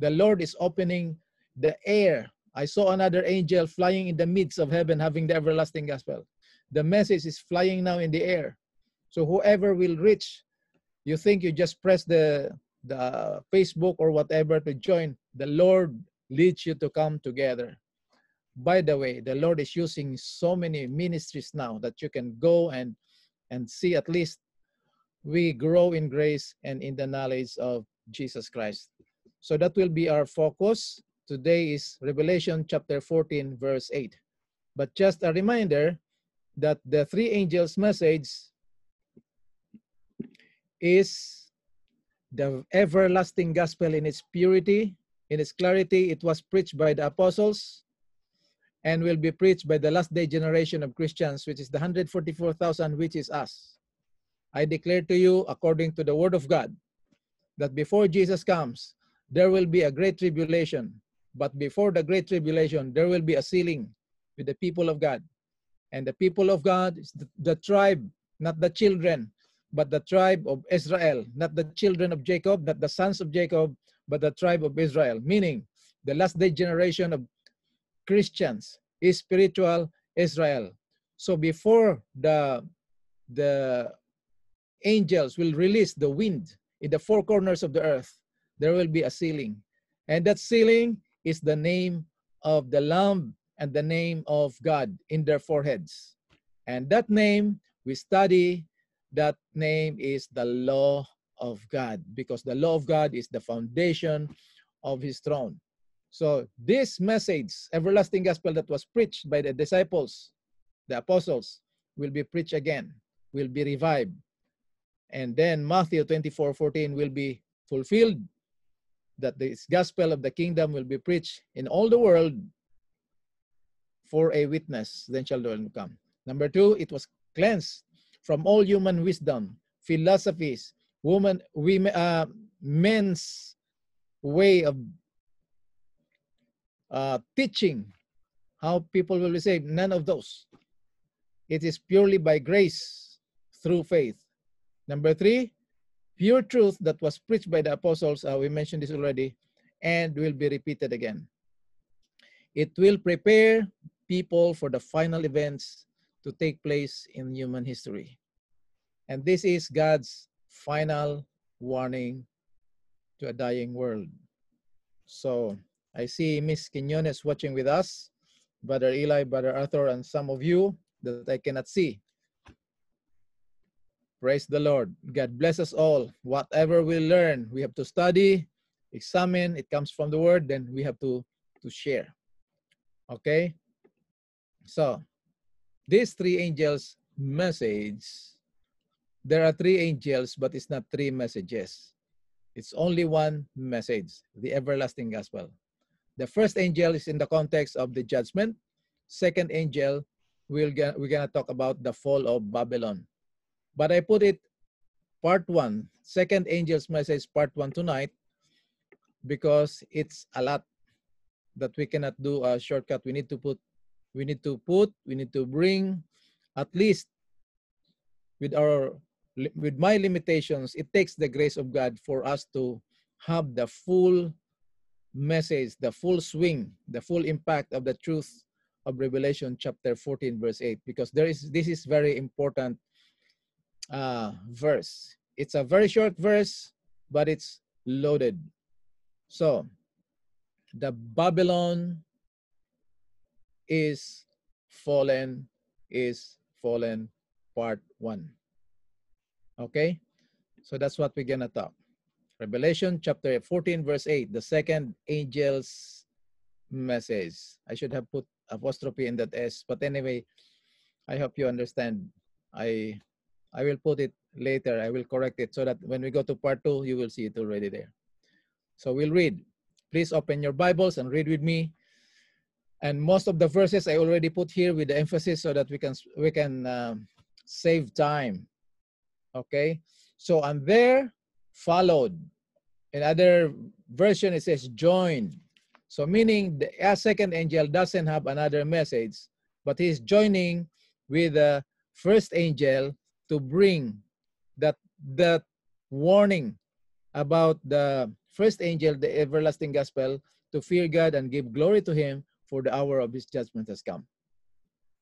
The Lord is opening the air. I saw another angel flying in the midst of heaven, having the everlasting gospel. The message is flying now in the air. So whoever will reach, you think you just press the the Facebook or whatever to join. The Lord leads you to come together. By the way, the Lord is using so many ministries now that you can go and and see at least we grow in grace and in the knowledge of Jesus Christ. So that will be our focus. Today is Revelation chapter 14, verse 8. But just a reminder that the three angels' message is the everlasting gospel in its purity, in its clarity. It was preached by the apostles and will be preached by the last day generation of Christians, which is the 144,000, which is us. I declare to you, according to the word of God, that before Jesus comes, there will be a great tribulation. But before the great tribulation, there will be a sealing with the people of God. And the people of God is the, tribe, not the children, but the tribe of Israel, not the children of Jacob, not the sons of Jacob, but the tribe of Israel, meaning the last day generation of Christians is spiritual Israel. So before the the angels will release the wind in the four corners of the earth, there will be a ceiling, And that ceiling is the name of the Lamb and the name of God in their foreheads. And that name we study, that name is the law of God, because the law of God is the foundation of his throne. So, this message, everlasting gospel that was preached by the disciples, the apostles, will be preached again, will be revived. And then Matthew 24 14 will be fulfilled that this gospel of the kingdom will be preached in all the world for a witness, then shall the world come. Number two, it was cleansed from all human wisdom, philosophies, woman, women, uh, men's way of uh, teaching how people will be saved. None of those. It is purely by grace through faith. Number three, pure truth that was preached by the apostles, uh, we mentioned this already, and will be repeated again. It will prepare people for the final events to take place in human history. And this is God's final warning to a dying world. So I see Miss Quinones watching with us, Brother Eli, Brother Arthur, and some of you that I cannot see. Praise the Lord. God bless us all. Whatever we learn, we have to study, examine. It comes from the word, then we have to, to share. Okay? So, these three angels' message, there are three angels, but it's not three messages. It's only one message, the everlasting gospel. The first angel is in the context of the judgment. Second angel, we'll get, we're going to talk about the fall of Babylon. But I put it part one, second angel's message, part one tonight, because it's a lot that we cannot do a shortcut. We need to put, we need to put, we need to bring at least with our with my limitations, it takes the grace of God for us to have the full message, the full swing, the full impact of the truth of Revelation chapter 14, verse 8, because there is this is very important uh, verse. It's a very short verse, but it's loaded. So, the Babylon is fallen, is fallen, part one. Okay? So that's what we're going to talk. Revelation chapter 14, verse 8, the second angel's message. I should have put apostrophe in that S, but anyway, I hope you understand. I I will put it later. I will correct it so that when we go to part two, you will see it already there. So we'll read. Please open your Bibles and read with me. And most of the verses I already put here with the emphasis so that we can we can um, save time. Okay. So and there followed. Another version it says joined. So meaning the second angel doesn't have another message, but he's joining with the first angel to bring that that warning about the first angel, the everlasting gospel, to fear God and give glory to him, for the hour of his judgment has come.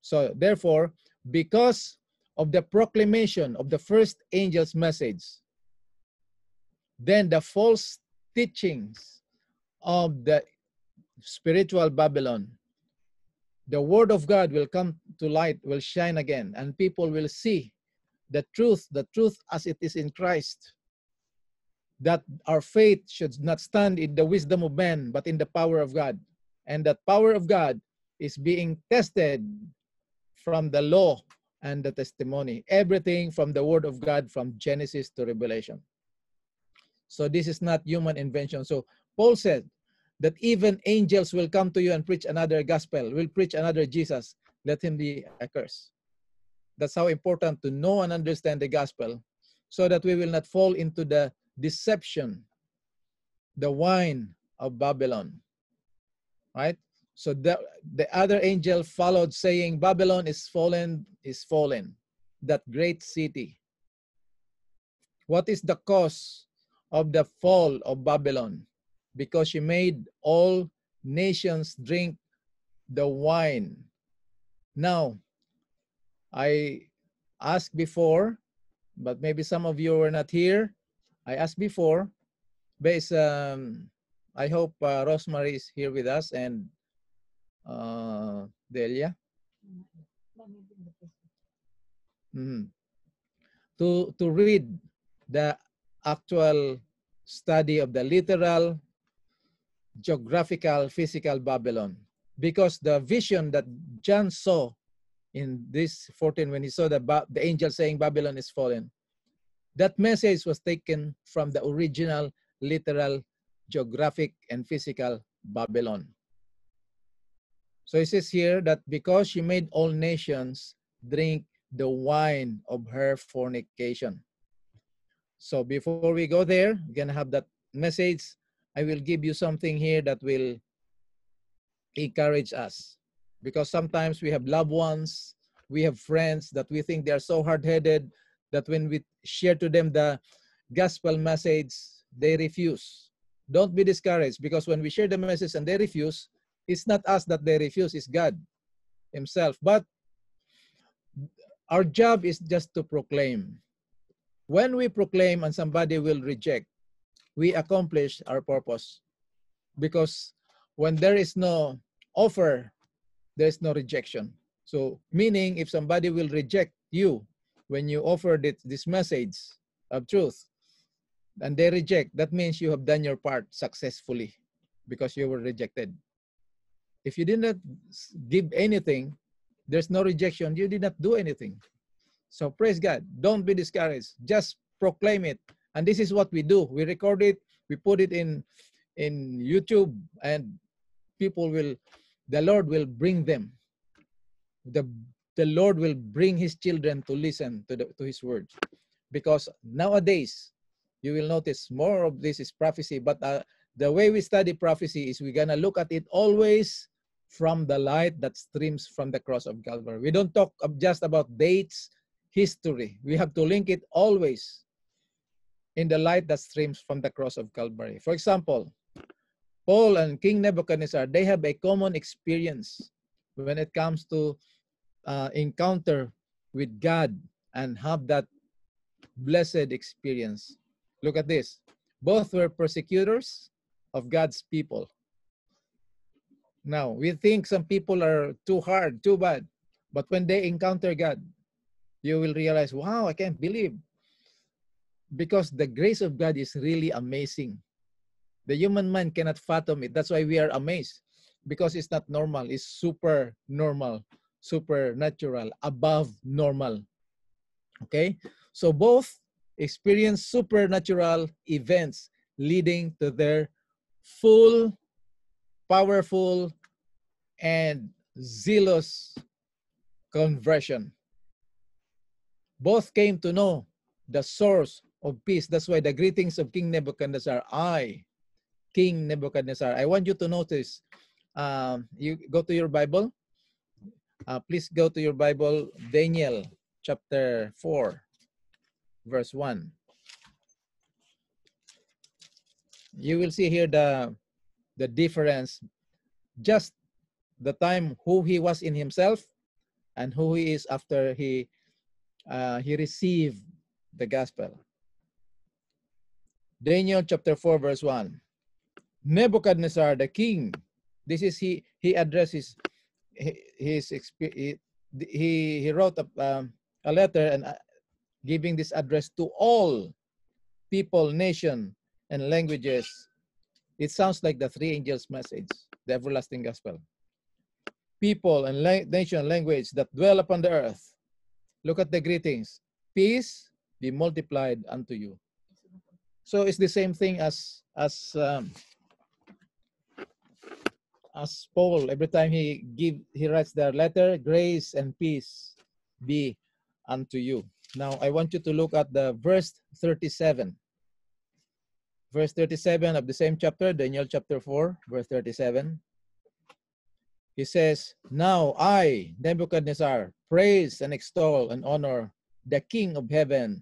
So therefore, because of the proclamation of the first angel's message, then the false teachings of the spiritual Babylon, the word of God will come to light, will shine again, and people will see the truth, the truth as it is in Christ, that our faith should not stand in the wisdom of man, but in the power of God. And that power of God is being tested from the law and the testimony, everything from the word of God from Genesis to Revelation. So this is not human invention. So Paul said that even angels will come to you and preach another gospel, will preach another Jesus. Let him be accursed. That's how important to know and understand the gospel so that we will not fall into the deception, the wine of Babylon. Right? So the, the other angel followed, saying, Babylon is fallen, is fallen, that great city. What is the cause of the fall of Babylon? Because she made all nations drink the wine. Now, I asked before, but maybe some of you were not here. I asked before, based, um, I hope uh, Rosemary is here with us and uh, Delia. Mm. To, to read the actual study of the literal, geographical, physical Babylon. Because the vision that John saw in this 14 when he saw the, the angel saying Babylon is fallen. That message was taken from the original literal geographic and physical Babylon. So it says here that because she made all nations drink the wine of her fornication. So before we go there, we're going to have that message. I will give you something here that will encourage us because sometimes we have loved ones we have friends that we think they are so hard-headed that when we share to them the gospel message they refuse don't be discouraged because when we share the message and they refuse it's not us that they refuse it's god himself but our job is just to proclaim when we proclaim and somebody will reject we accomplish our purpose because when there is no offer there's no rejection. So meaning if somebody will reject you when you offered it, this message of truth, and they reject, that means you have done your part successfully because you were rejected. If you did not give anything, there's no rejection. You did not do anything. So praise God. Don't be discouraged. Just proclaim it. And this is what we do. We record it. We put it in in YouTube, and people will the Lord will bring them. The, the Lord will bring his children to listen to, the, to his words. Because nowadays, you will notice more of this is prophecy, but uh, the way we study prophecy is we're going to look at it always from the light that streams from the cross of Calvary. We don't talk just about dates, history. We have to link it always in the light that streams from the cross of Calvary. For example, Paul and King Nebuchadnezzar, they have a common experience when it comes to uh, encounter with God and have that blessed experience. Look at this. Both were persecutors of God's people. Now, we think some people are too hard, too bad. But when they encounter God, you will realize, wow, I can't believe. Because the grace of God is really amazing. The human mind cannot fathom it. That's why we are amazed because it's not normal. It's super normal, supernatural, above normal. Okay? So both experience supernatural events leading to their full, powerful, and zealous conversion. Both came to know the source of peace. That's why the greetings of King Nebuchadnezzar, I, King Nebuchadnezzar. I want you to notice. Um, you go to your Bible. Uh, please go to your Bible, Daniel chapter 4, verse 1. You will see here the, the difference, just the time who he was in himself and who he is after he, uh, he received the gospel. Daniel chapter 4, verse 1. Nebuchadnezzar the king. This is he he addresses his he he wrote a, um, a letter and uh, giving this address to all people, nation, and languages. It sounds like the three angels' message, the everlasting gospel. People and la nation, language that dwell upon the earth. Look at the greetings. Peace be multiplied unto you. So it's the same thing as as um, as Paul, every time he give he writes their letter, grace and peace be unto you. Now I want you to look at the verse 37. Verse 37 of the same chapter, Daniel chapter 4, verse 37. He says, Now I, Nebuchadnezzar, praise and extol and honor the King of heaven,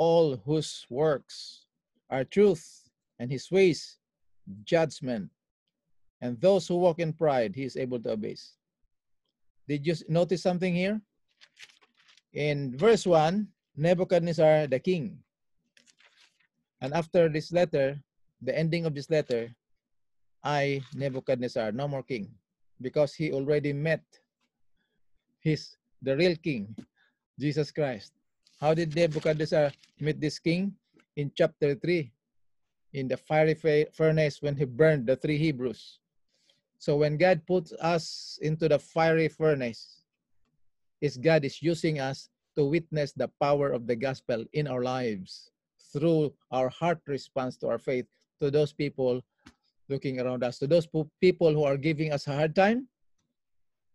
all whose works are truth and his ways judgment and those who walk in pride, he is able to abase. Did you notice something here? In verse 1, Nebuchadnezzar, the king. And after this letter, the ending of this letter, I, Nebuchadnezzar, no more king. Because he already met his the real king, Jesus Christ. How did Nebuchadnezzar meet this king? In chapter 3, in the fiery furnace when he burned the three Hebrews. So when God puts us into the fiery furnace, is God is using us to witness the power of the gospel in our lives through our heart response to our faith to those people looking around us, to those people who are giving us a hard time.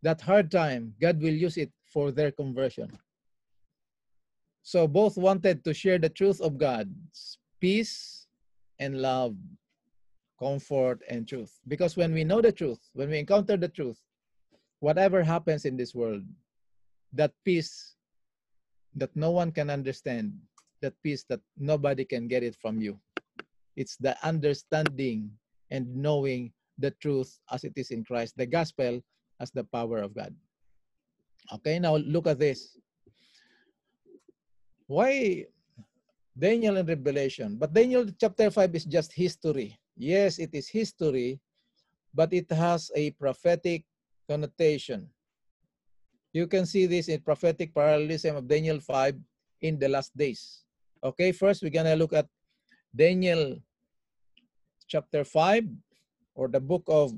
That hard time, God will use it for their conversion. So both wanted to share the truth of God's peace and love comfort, and truth. Because when we know the truth, when we encounter the truth, whatever happens in this world, that peace that no one can understand, that peace that nobody can get it from you. It's the understanding and knowing the truth as it is in Christ, the gospel as the power of God. Okay, now look at this. Why Daniel in Revelation? But Daniel chapter 5 is just history. Yes, it is history, but it has a prophetic connotation. You can see this in prophetic parallelism of Daniel 5 in the last days. Okay, first we're going to look at Daniel chapter 5 or the book of,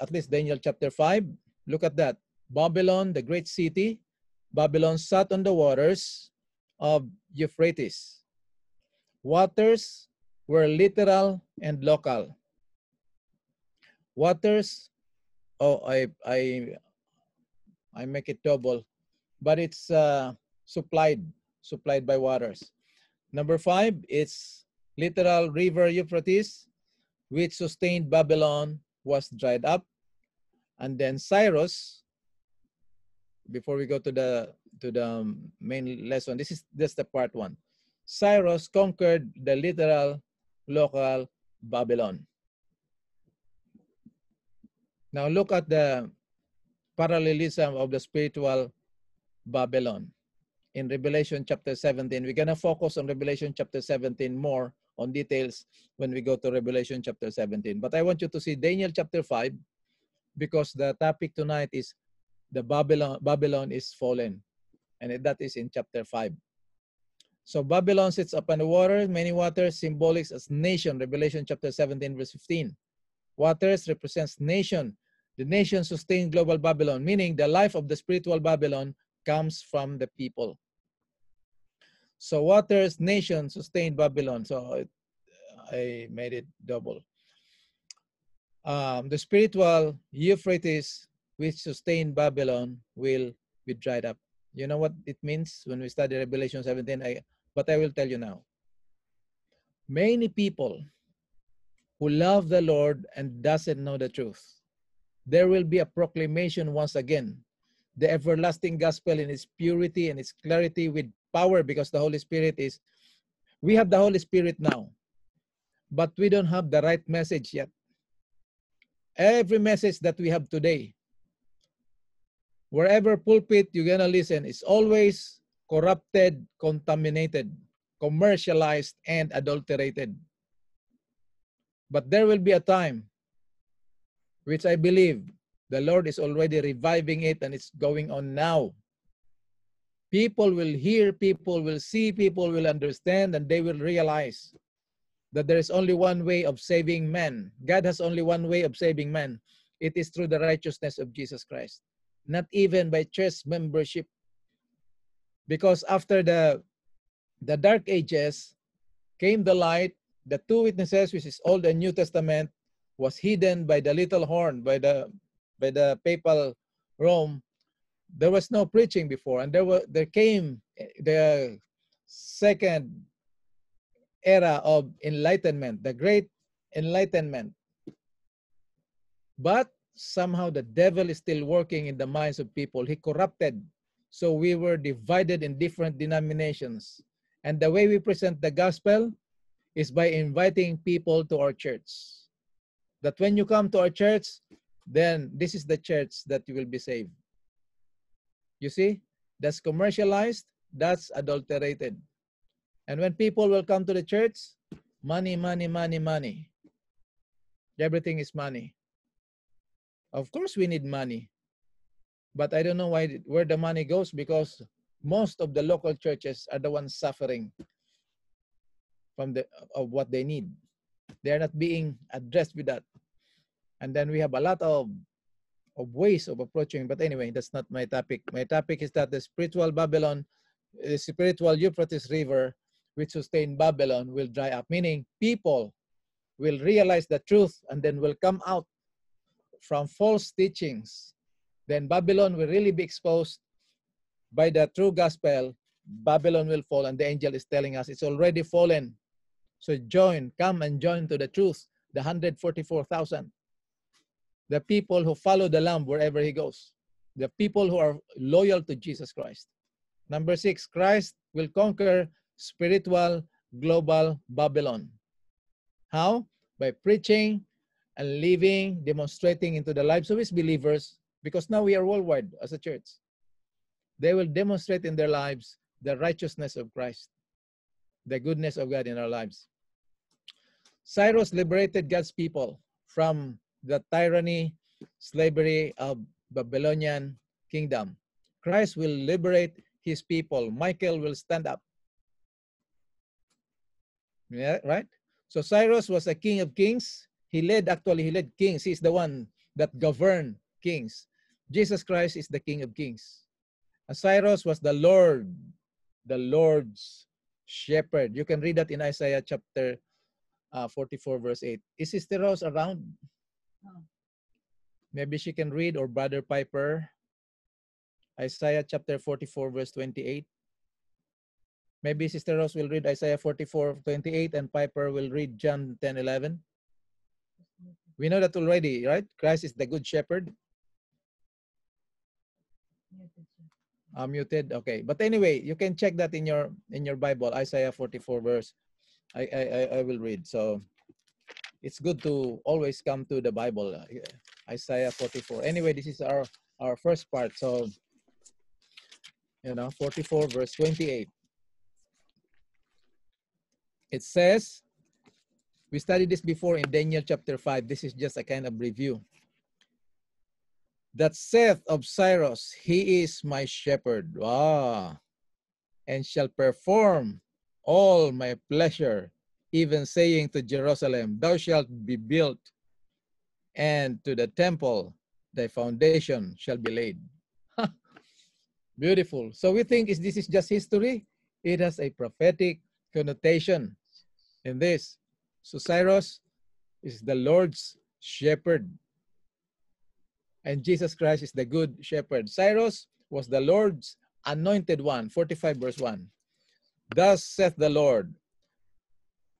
at least Daniel chapter 5. Look at that. Babylon, the great city. Babylon sat on the waters of Euphrates. Waters were literal and local. Waters, oh, I, I, I make it double, but it's uh, supplied, supplied by waters. Number five, it's literal river Euphrates, which sustained Babylon, was dried up. And then Cyrus, before we go to the to the um, main lesson, this is just the part one. Cyrus conquered the literal local Babylon. Now look at the parallelism of the spiritual Babylon in Revelation chapter 17. We're going to focus on Revelation chapter 17 more on details when we go to Revelation chapter 17. But I want you to see Daniel chapter 5 because the topic tonight is the Babylon, Babylon is fallen. And that is in chapter 5. So Babylon sits upon the water, many waters, symbolics as nation, Revelation chapter 17, verse 15. Waters represents nation. The nation sustains global Babylon, meaning the life of the spiritual Babylon comes from the people. So waters, nation, sustained Babylon. So it, I made it double. Um, the spiritual Euphrates, which sustained Babylon, will be dried up. You know what it means when we study Revelation 17? I, but I will tell you now. Many people who love the Lord and doesn't know the truth, there will be a proclamation once again. The everlasting gospel in its purity and its clarity with power because the Holy Spirit is, we have the Holy Spirit now, but we don't have the right message yet. Every message that we have today, wherever pulpit you're going to listen, is always corrupted, contaminated, commercialized, and adulterated. But there will be a time which I believe the Lord is already reviving it and it's going on now. People will hear, people will see, people will understand, and they will realize that there is only one way of saving men. God has only one way of saving men. It is through the righteousness of Jesus Christ, not even by church membership because after the the dark ages came the light the two witnesses which is old and new testament was hidden by the little horn by the by the papal rome there was no preaching before and there were there came eh, the second era of enlightenment the great enlightenment but somehow the devil is still working in the minds of people he corrupted so we were divided in different denominations. And the way we present the gospel is by inviting people to our church. That when you come to our church, then this is the church that you will be saved. You see, that's commercialized, that's adulterated. And when people will come to the church, money, money, money, money. Everything is money. Of course, we need money. But I don't know why where the money goes because most of the local churches are the ones suffering from the of what they need. They are not being addressed with that. And then we have a lot of of ways of approaching. But anyway, that's not my topic. My topic is that the spiritual Babylon, the spiritual Euphrates River, which sustained Babylon, will dry up. Meaning, people will realize the truth and then will come out from false teachings then Babylon will really be exposed by the true gospel. Babylon will fall, and the angel is telling us it's already fallen. So join, come and join to the truth, the 144,000. The people who follow the Lamb wherever he goes, the people who are loyal to Jesus Christ. Number six, Christ will conquer spiritual global Babylon. How? By preaching and living, demonstrating into the lives of his believers because now we are worldwide as a church. They will demonstrate in their lives the righteousness of Christ, the goodness of God in our lives. Cyrus liberated God's people from the tyranny, slavery of Babylonian kingdom. Christ will liberate his people. Michael will stand up. Yeah, right? So Cyrus was a king of kings. He led, actually, he led kings. He's the one that governed kings. Jesus Christ is the King of Kings. And Cyrus was the Lord, the Lord's shepherd. You can read that in Isaiah chapter uh, 44, verse 8. Is Sister Rose around? No. Oh. Maybe she can read, or Brother Piper. Isaiah chapter 44, verse 28. Maybe Sister Rose will read Isaiah 44, 28, and Piper will read John 10, 11. We know that already, right? Christ is the good shepherd. uh, muted okay but anyway you can check that in your in your bible isaiah 44 verse i i i will read so it's good to always come to the bible uh, isaiah 44 anyway this is our our first part so you know 44 verse 28 it says we studied this before in daniel chapter 5 this is just a kind of review that saith of Cyrus, He is my shepherd, ah, and shall perform all my pleasure, even saying to Jerusalem, Thou shalt be built, and to the temple, thy foundation shall be laid. Beautiful. So we think is this is just history. It has a prophetic connotation in this. So Cyrus is the Lord's shepherd and Jesus Christ is the good shepherd. Cyrus was the Lord's anointed one, 45 verse 1. Thus saith the Lord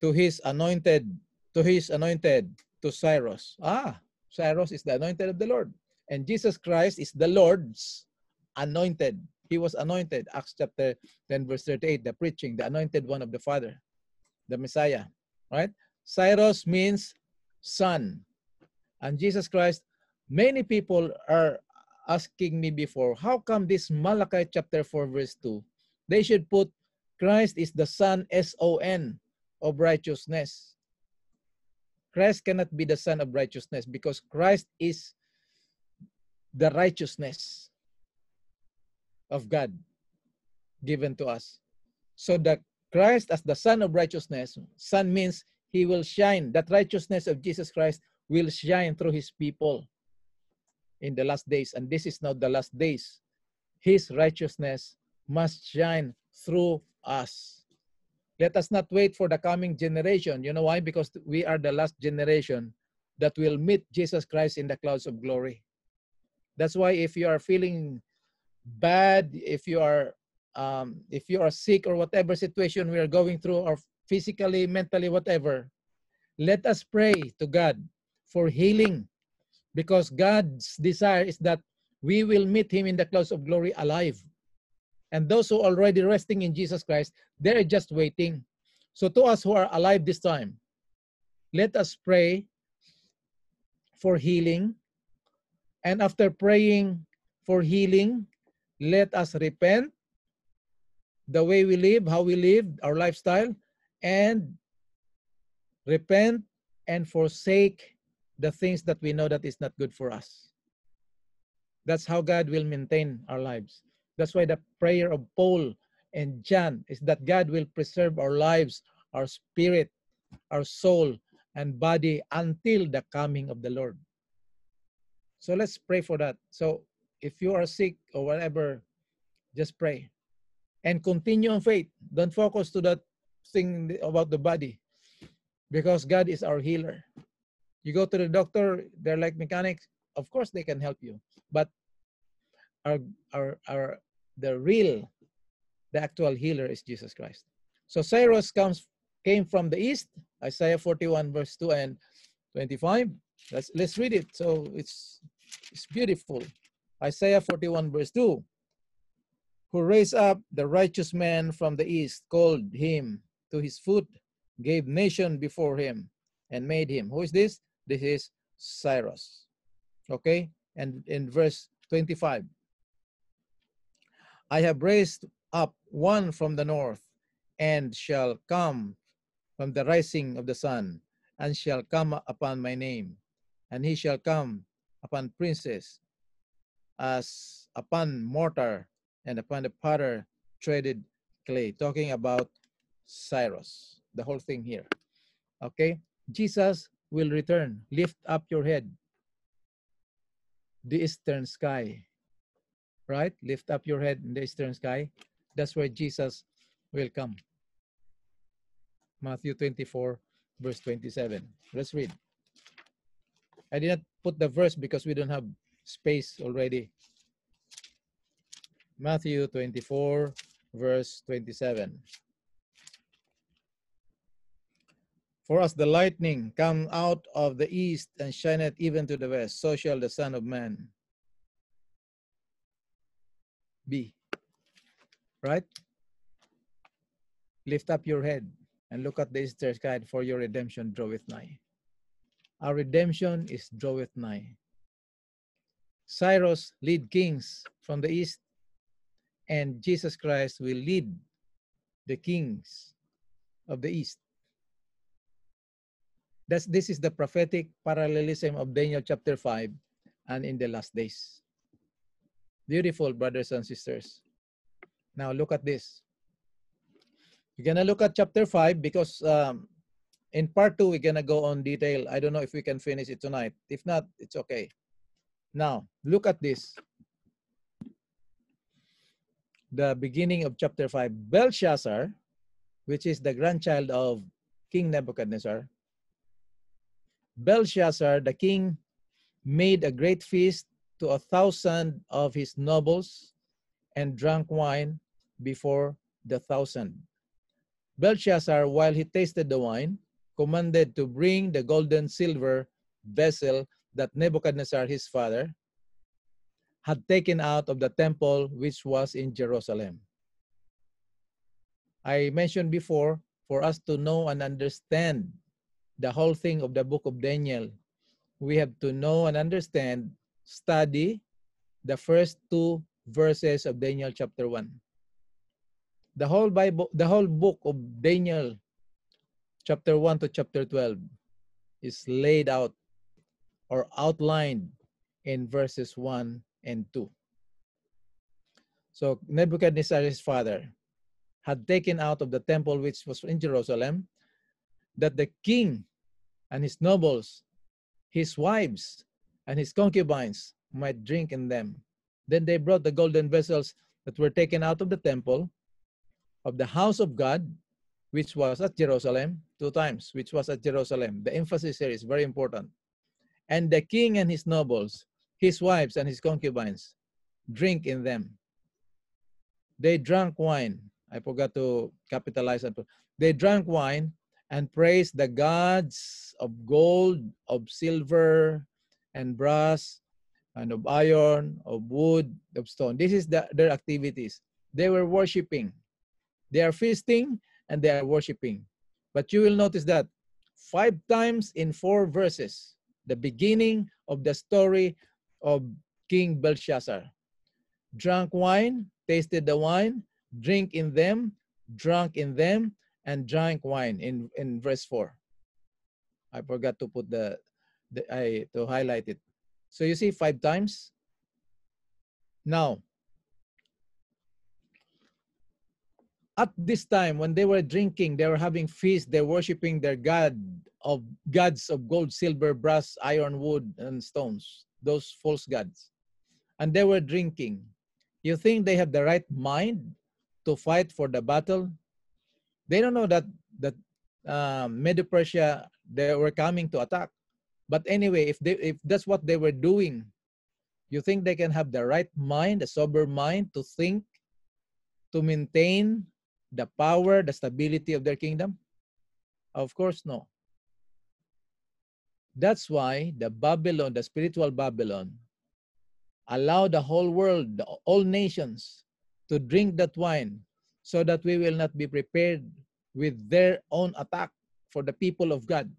to his anointed, to his anointed, to Cyrus. Ah, Cyrus is the anointed of the Lord. And Jesus Christ is the Lord's anointed. He was anointed, Acts chapter 10, verse 38, the preaching, the anointed one of the Father, the Messiah, right? Cyrus means son. And Jesus Christ Many people are asking me before, how come this Malachi chapter 4 verse 2? They should put Christ is the Son, S-O-N, of righteousness. Christ cannot be the Son of righteousness because Christ is the righteousness of God given to us. So that Christ as the Son of righteousness, Son means he will shine. That righteousness of Jesus Christ will shine through his people in the last days, and this is not the last days. His righteousness must shine through us. Let us not wait for the coming generation. You know why? Because we are the last generation that will meet Jesus Christ in the clouds of glory. That's why if you are feeling bad, if you are um, if you are sick or whatever situation we are going through, or physically, mentally, whatever, let us pray to God for healing because God's desire is that we will meet him in the clouds of glory alive. And those who are already resting in Jesus Christ, they're just waiting. So to us who are alive this time, let us pray for healing. And after praying for healing, let us repent the way we live, how we live, our lifestyle, and repent and forsake the things that we know that is not good for us. That's how God will maintain our lives. That's why the prayer of Paul and John is that God will preserve our lives, our spirit, our soul, and body until the coming of the Lord. So let's pray for that. So if you are sick or whatever, just pray. And continue on faith. Don't focus to that thing about the body. Because God is our healer you go to the doctor they're like mechanics of course they can help you but our our our the real the actual healer is jesus christ so cyrus comes came from the east isaiah 41 verse 2 and 25 let's let's read it so it's it's beautiful isaiah 41 verse 2 who raised up the righteous man from the east called him to his foot gave nation before him and made him who is this this is Cyrus. Okay? And in verse 25, I have raised up one from the north and shall come from the rising of the sun and shall come upon my name and he shall come upon princes as upon mortar and upon the potter treaded clay talking about cyrus the whole thing here okay jesus will return. Lift up your head. The eastern sky. Right? Lift up your head in the eastern sky. That's where Jesus will come. Matthew 24, verse 27. Let's read. I did not put the verse because we don't have space already. Matthew 24, verse 27. For us the lightning come out of the east and shineth even to the west, so shall the Son of Man be. Right? Lift up your head and look at the eastern sky, for your redemption draweth nigh. Our redemption is draweth nigh. Cyrus lead kings from the east, and Jesus Christ will lead the kings of the east. That's, this is the prophetic parallelism of Daniel chapter 5 and in the last days. Beautiful, brothers and sisters. Now look at this. We're going to look at chapter 5 because um, in part 2, we're going to go on detail. I don't know if we can finish it tonight. If not, it's okay. Now, look at this. The beginning of chapter 5. Belshazzar, which is the grandchild of King Nebuchadnezzar, Belshazzar, the king, made a great feast to a thousand of his nobles and drank wine before the thousand. Belshazzar, while he tasted the wine, commanded to bring the golden silver vessel that Nebuchadnezzar his father had taken out of the temple which was in Jerusalem. I mentioned before, for us to know and understand the whole thing of the book of Daniel. We have to know and understand, study the first two verses of Daniel chapter 1. The whole Bible, the whole book of Daniel chapter 1 to chapter 12 is laid out or outlined in verses 1 and 2. So Nebuchadnezzar's father had taken out of the temple which was in Jerusalem that the king and his nobles, his wives, and his concubines might drink in them. Then they brought the golden vessels that were taken out of the temple of the house of God, which was at Jerusalem, two times, which was at Jerusalem. The emphasis here is very important. And the king and his nobles, his wives and his concubines, drink in them. They drank wine. I forgot to capitalize that. They drank wine and praise the gods of gold, of silver, and brass, and of iron, of wood, of stone. This is the, their activities. They were worshiping. They are feasting and they are worshiping. But you will notice that five times in four verses, the beginning of the story of King Belshazzar. Drank wine, tasted the wine, drink in them, drunk in them, and drank wine in, in verse 4. I forgot to put the, the I to highlight it. So you see five times. Now, at this time when they were drinking, they were having feasts, they're worshiping their god of gods of gold, silver, brass, iron, wood, and stones, those false gods. And they were drinking. You think they have the right mind to fight for the battle? They don't know that that um, Medo-Persia they were coming to attack. But anyway, if they if that's what they were doing, you think they can have the right mind, the sober mind to think, to maintain the power, the stability of their kingdom? Of course, no. That's why the Babylon, the spiritual Babylon, allowed the whole world, all nations, to drink that wine so that we will not be prepared with their own attack for the people of God.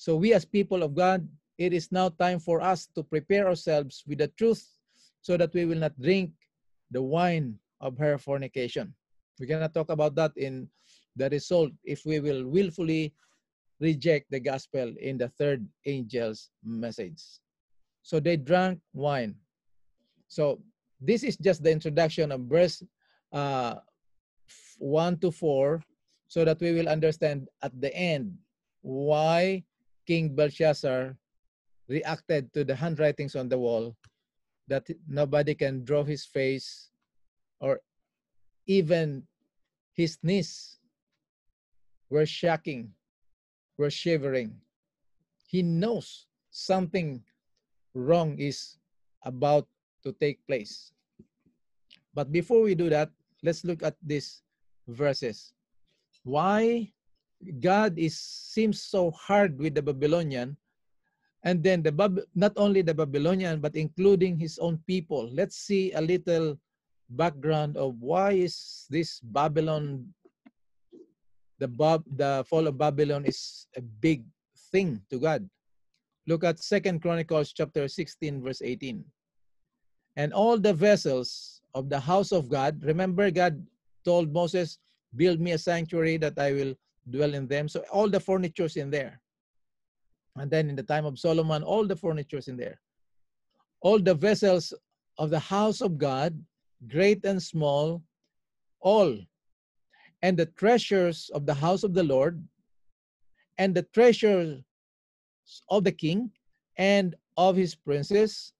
So we as people of God, it is now time for us to prepare ourselves with the truth so that we will not drink the wine of her fornication. We're going to talk about that in the result if we will willfully reject the gospel in the third angel's message. So they drank wine. So this is just the introduction of verse uh, 1 to 4 so that we will understand at the end why King Belshazzar reacted to the handwritings on the wall that nobody can draw his face or even his knees were shaking, were shivering. He knows something wrong is about to take place. But before we do that, let's look at this verses. Why God is seems so hard with the Babylonian and then the Bab not only the Babylonian but including his own people. Let's see a little background of why is this Babylon the Bab the fall of Babylon is a big thing to God. Look at Second Chronicles chapter 16 verse 18. And all the vessels of the house of God, remember God told Moses, build me a sanctuary that I will dwell in them. So all the furniture's in there. And then in the time of Solomon, all the furniture's in there. All the vessels of the house of God, great and small, all. And the treasures of the house of the Lord, and the treasures of the king, and of his princes,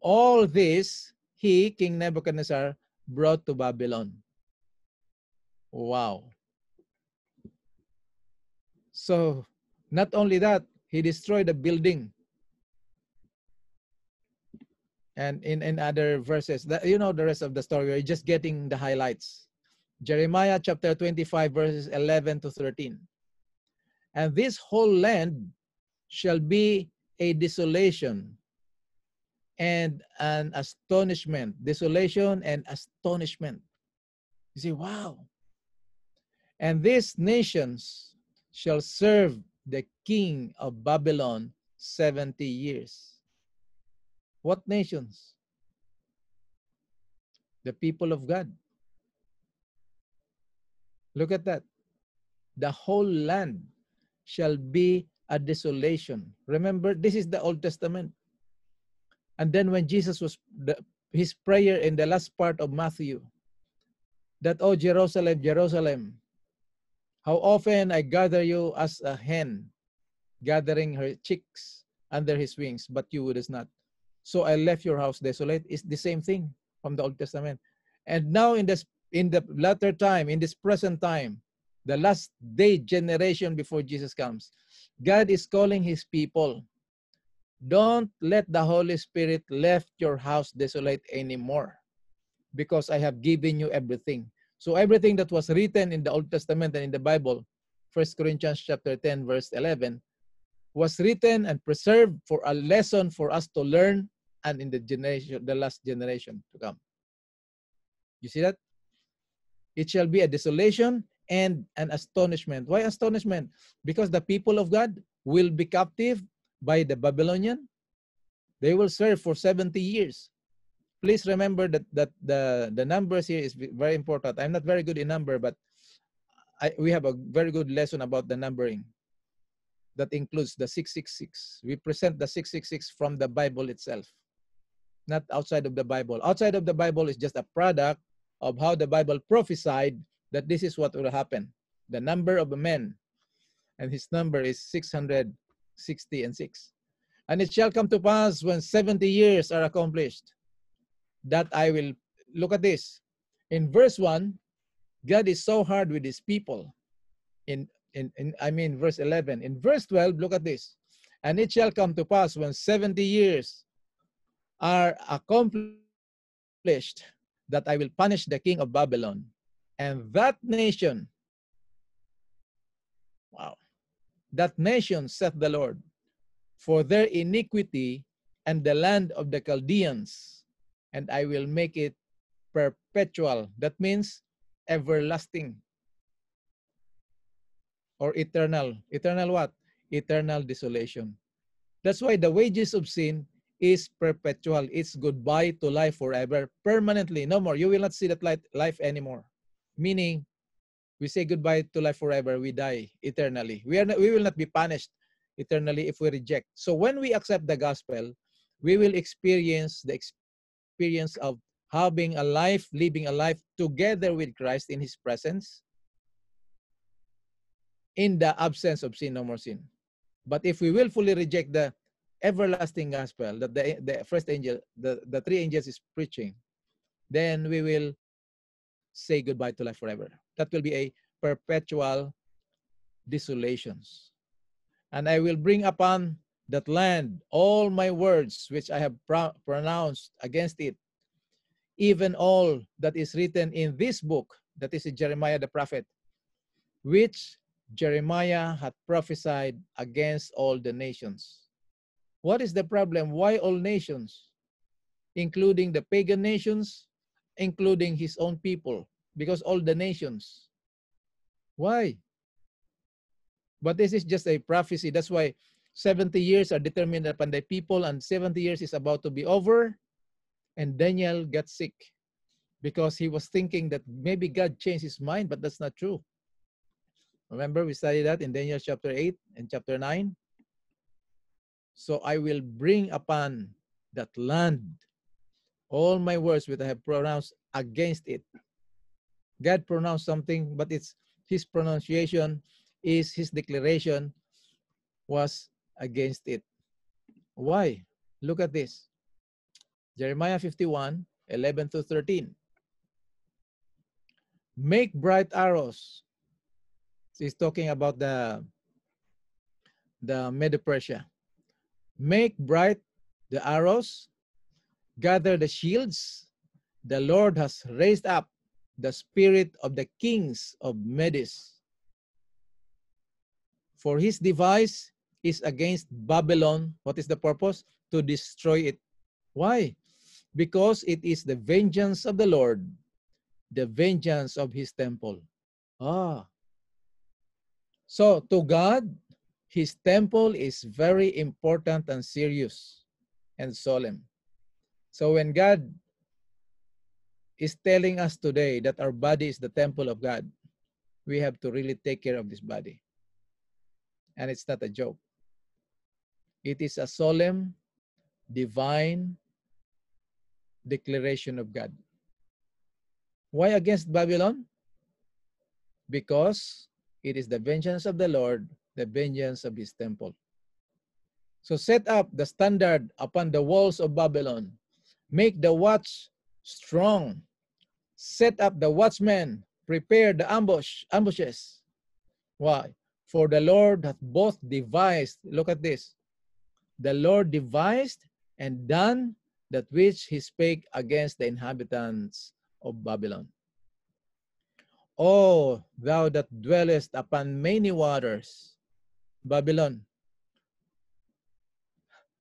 all this he, King Nebuchadnezzar, brought to Babylon. Wow. So not only that, he destroyed the building. And in, in other verses, that, you know the rest of the story, you're just getting the highlights. Jeremiah chapter 25, verses 11 to 13. And this whole land shall be a desolation and an astonishment. Desolation and astonishment. You say, wow, and these nations shall serve the king of Babylon 70 years. What nations? The people of God. Look at that. The whole land shall be a desolation. Remember, this is the Old Testament. And then when Jesus was, the, his prayer in the last part of Matthew, that, oh, Jerusalem, Jerusalem, how often I gather you as a hen, gathering her chicks under his wings, but you would not. So I left your house desolate. It's the same thing from the Old Testament. And now in this in the latter time, in this present time, the last day generation before Jesus comes, God is calling his people. Don't let the Holy Spirit left your house desolate anymore because I have given you everything. So everything that was written in the Old Testament and in the Bible, 1 Corinthians chapter 10 verse 11, was written and preserved for a lesson for us to learn and in the generation the last generation to come. You see that? It shall be a desolation and an astonishment. Why astonishment? Because the people of God will be captive by the Babylonian. They will serve for 70 years please remember that that the the numbers here is very important i'm not very good in number but I, we have a very good lesson about the numbering that includes the 666 we present the 666 from the bible itself not outside of the bible outside of the bible is just a product of how the bible prophesied that this is what will happen the number of men and his number is 660 and 6 and it shall come to pass when 70 years are accomplished that I will look at this. In verse 1, God is so hard with his people. In, in, in I mean verse 11. In verse 12, look at this. And it shall come to pass when 70 years are accomplished that I will punish the king of Babylon and that nation. Wow. That nation, saith the Lord, for their iniquity and the land of the Chaldeans and I will make it perpetual. That means everlasting or eternal. Eternal what? Eternal desolation. That's why the wages of sin is perpetual. It's goodbye to life forever, permanently. No more. You will not see that life anymore. Meaning, we say goodbye to life forever. We die eternally. We, are not, we will not be punished eternally if we reject. So when we accept the gospel, we will experience the experience of having a life, living a life together with Christ in His presence in the absence of sin, no more sin. But if we willfully reject the everlasting gospel that the, the first angel, the, the three angels is preaching, then we will say goodbye to life forever. That will be a perpetual desolations. And I will bring upon that land all my words which I have pro pronounced against it, even all that is written in this book, that is Jeremiah the prophet, which Jeremiah had prophesied against all the nations. What is the problem? Why all nations, including the pagan nations, including his own people? Because all the nations. Why? But this is just a prophecy. That's why 70 years are determined upon the people and 70 years is about to be over. And Daniel got sick because he was thinking that maybe God changed his mind, but that's not true. Remember, we studied that in Daniel chapter 8 and chapter 9. So I will bring upon that land all my words which I have pronounced against it. God pronounced something, but it's his pronunciation is his declaration was against it. Why? Look at this. Jeremiah 51, 11 to 13. Make bright arrows. He's talking about the, the Medo-Persia. Make bright the arrows, gather the shields. The Lord has raised up the spirit of the kings of Medes. For his device is against Babylon. What is the purpose? To destroy it. Why? Because it is the vengeance of the Lord, the vengeance of his temple. Ah. So to God, his temple is very important and serious and solemn. So when God is telling us today that our body is the temple of God, we have to really take care of this body. And it's not a joke. It is a solemn, divine declaration of God. Why against Babylon? Because it is the vengeance of the Lord, the vengeance of his temple. So set up the standard upon the walls of Babylon. Make the watch strong. Set up the watchmen. Prepare the ambush, ambushes. Why? For the Lord hath both devised, look at this, the Lord devised and done that which he spake against the inhabitants of Babylon. O thou that dwellest upon many waters, Babylon,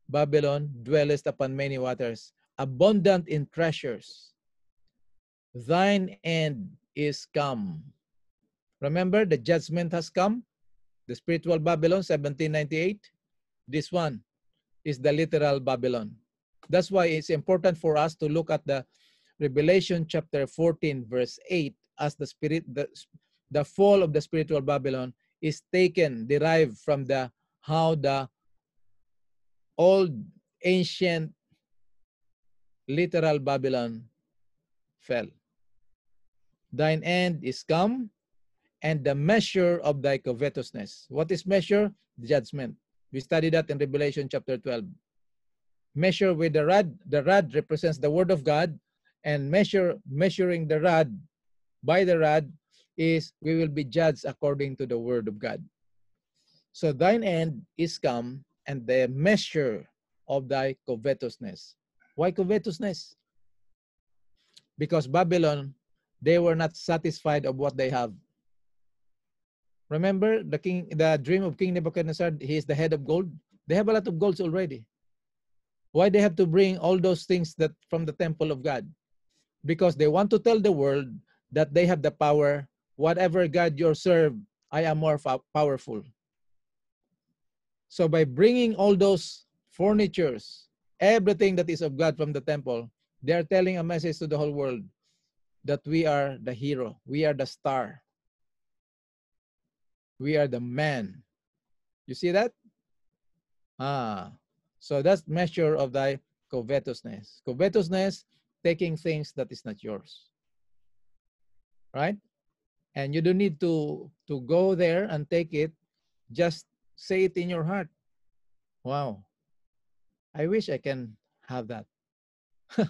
Babylon dwellest upon many waters, abundant in treasures. Thine end is come. Remember, the judgment has come. The spiritual Babylon, 1798. This one, is the literal Babylon. That's why it's important for us to look at the Revelation chapter 14, verse 8, as the spirit, the, the fall of the spiritual Babylon is taken, derived from the how the old ancient literal Babylon fell. Thine end is come, and the measure of thy covetousness. What is measure? Judgment. We studied that in Revelation chapter 12. Measure with the rod. The rod represents the word of God. And measure measuring the rod by the rod is we will be judged according to the word of God. So thine end is come and the measure of thy covetousness. Why covetousness? Because Babylon, they were not satisfied of what they have. Remember the king, the dream of King Nebuchadnezzar, he is the head of gold. They have a lot of golds already. Why they have to bring all those things that from the temple of God? Because they want to tell the world that they have the power. Whatever God you serve, I am more powerful. So by bringing all those furnitures, everything that is of God from the temple, they are telling a message to the whole world that we are the hero. We are the star. We are the man. You see that? Ah, so that's measure of thy covetousness. Covetousness, taking things that is not yours. Right? And you don't need to, to go there and take it. Just say it in your heart. Wow. I wish I can have that.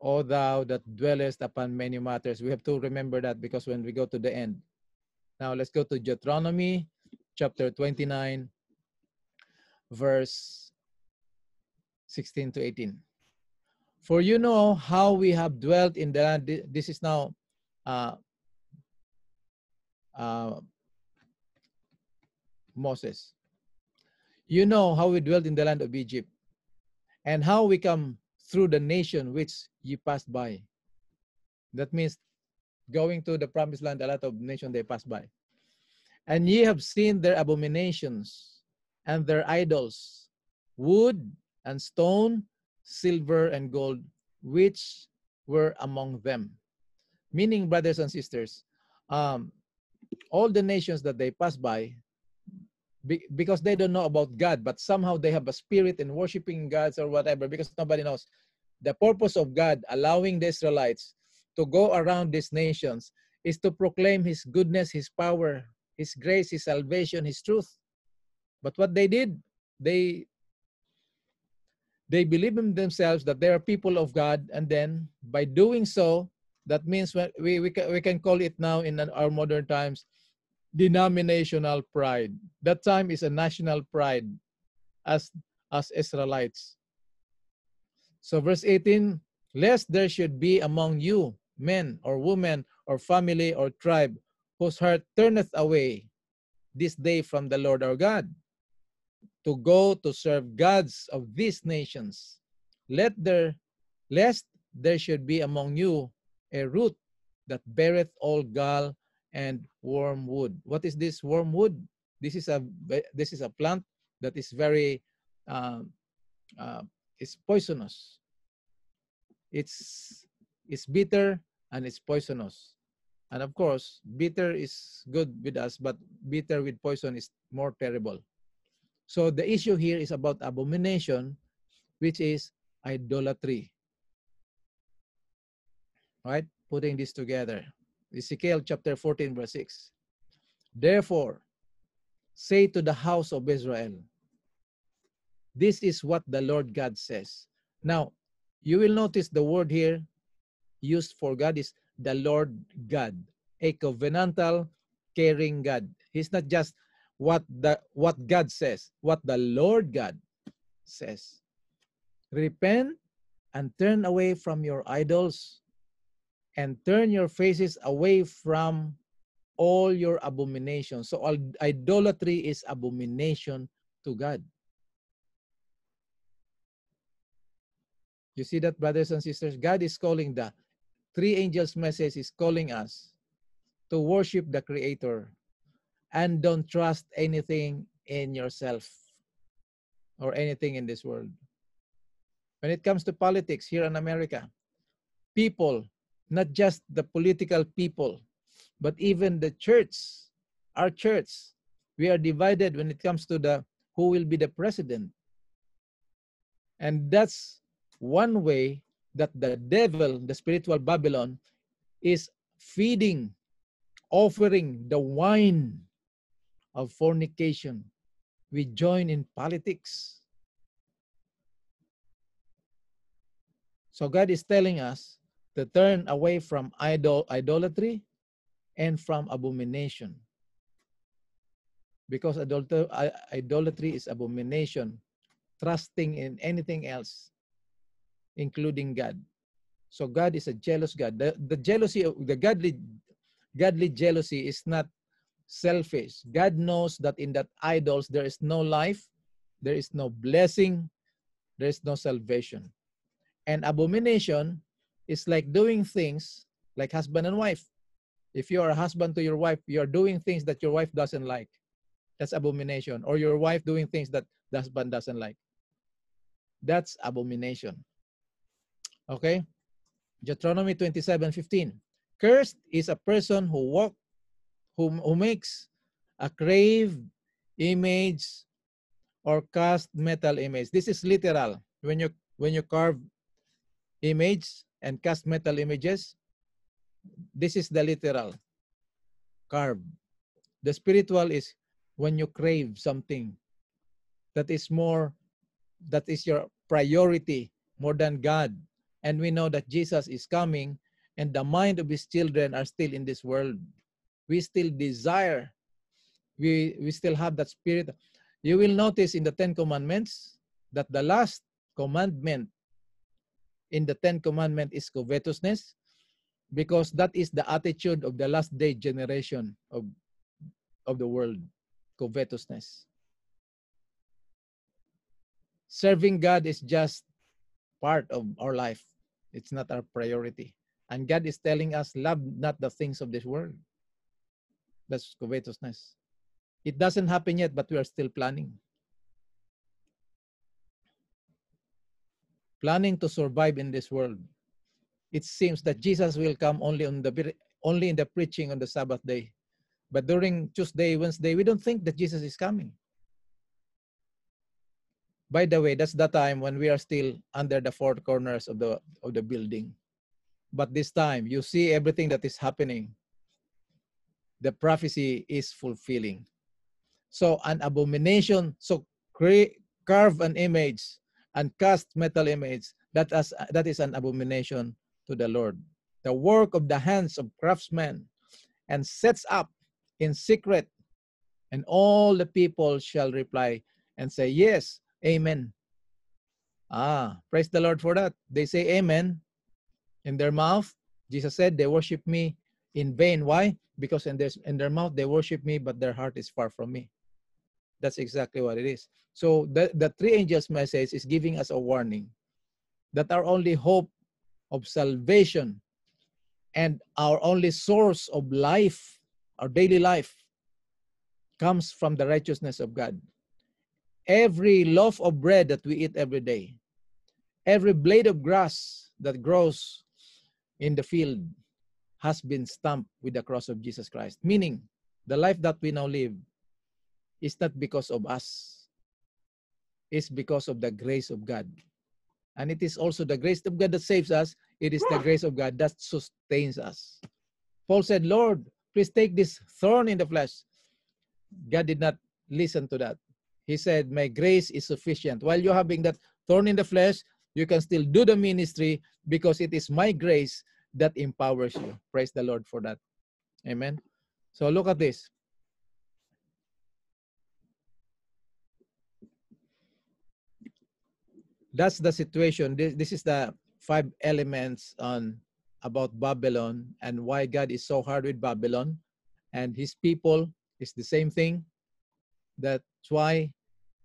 O thou that dwellest upon many matters. We have to remember that because when we go to the end. Now let's go to Deuteronomy chapter 29, verse 16 to 18. For you know how we have dwelt in the land. This is now uh, uh, Moses. You know how we dwelt in the land of Egypt and how we come through the nation which Ye pass by. That means going to the promised land, a lot of nations they pass by. And ye have seen their abominations and their idols, wood and stone, silver and gold, which were among them. Meaning, brothers and sisters, um, all the nations that they pass by, be, because they don't know about God, but somehow they have a spirit in worshiping gods or whatever, because nobody knows the purpose of God allowing the Israelites to go around these nations is to proclaim his goodness, his power, his grace, his salvation, his truth. But what they did, they they believe in themselves that they are people of God, and then by doing so, that means we, we, can, we can call it now in our modern times denominational pride. That time is a national pride as, as Israelites. So verse 18, lest there should be among you men or women or family or tribe whose heart turneth away this day from the Lord our God to go to serve gods of these nations. Let there, lest there should be among you a root that beareth all gall and wormwood. What is this wormwood? This is a this is a plant that is very uh, uh, it's poisonous. It's, it's bitter and it's poisonous. And of course, bitter is good with us, but bitter with poison is more terrible. So the issue here is about abomination, which is idolatry. Right? Putting this together. Ezekiel chapter 14, verse 6. Therefore, say to the house of Israel, this is what the Lord God says. Now, you will notice the word here used for God is the Lord God, a covenantal, caring God. He's not just what the what God says, what the Lord God says. Repent and turn away from your idols and turn your faces away from all your abominations. So all, idolatry is abomination to God. You see that, brothers and sisters? God is calling the three angels' message is calling us to worship the Creator and don't trust anything in yourself or anything in this world. When it comes to politics here in America, people, not just the political people, but even the church, our church, we are divided when it comes to the who will be the president. And that's one way that the devil, the spiritual Babylon, is feeding, offering the wine of fornication. We join in politics. So God is telling us to turn away from idol, idolatry and from abomination. Because idolatry is abomination, trusting in anything else including God. So God is a jealous God. The, the jealousy, the godly, godly jealousy is not selfish. God knows that in that idols there is no life, there is no blessing, there is no salvation. And abomination is like doing things like husband and wife. If you are a husband to your wife, you are doing things that your wife doesn't like. That's abomination. Or your wife doing things that the husband doesn't like. That's abomination. Okay? Deuteronomy 27, 15. Cursed is a person who walk, who, who makes a grave image or cast metal image. This is literal. When you when you carve image and cast metal images, this is the literal carve. The spiritual is when you crave something that is more that is your priority more than God and we know that Jesus is coming and the mind of his children are still in this world. We still desire, we, we still have that spirit. You will notice in the Ten Commandments that the last commandment in the Ten Commandment is covetousness because that is the attitude of the last day generation of, of the world, covetousness. Serving God is just part of our life. It's not our priority. And God is telling us, love not the things of this world. That's covetousness. It doesn't happen yet, but we are still planning. Planning to survive in this world. It seems that Jesus will come only on the only in the preaching on the Sabbath day. But during Tuesday, Wednesday, we don't think that Jesus is coming. By the way, that's the time when we are still under the four corners of the, of the building. But this time, you see everything that is happening. The prophecy is fulfilling. So an abomination, so carve an image and cast metal image, that, as, that is an abomination to the Lord. The work of the hands of craftsmen, and sets up in secret. And all the people shall reply and say, Yes, Amen. Ah, praise the Lord for that. They say amen in their mouth. Jesus said they worship me in vain. Why? Because in their, in their mouth they worship me, but their heart is far from me. That's exactly what it is. So the, the three angels' message is giving us a warning that our only hope of salvation and our only source of life, our daily life, comes from the righteousness of God every loaf of bread that we eat every day, every blade of grass that grows in the field has been stamped with the cross of Jesus Christ. Meaning, the life that we now live is not because of us, it's because of the grace of God. And it is also the grace of God that saves us, it is the grace of God that sustains us. Paul said, Lord, please take this thorn in the flesh. God did not listen to that. He said, My grace is sufficient. While you're having that thorn in the flesh, you can still do the ministry because it is my grace that empowers you. Praise the Lord for that. Amen. So look at this. That's the situation. This, this is the five elements on about Babylon and why God is so hard with Babylon and his people is the same thing. That's why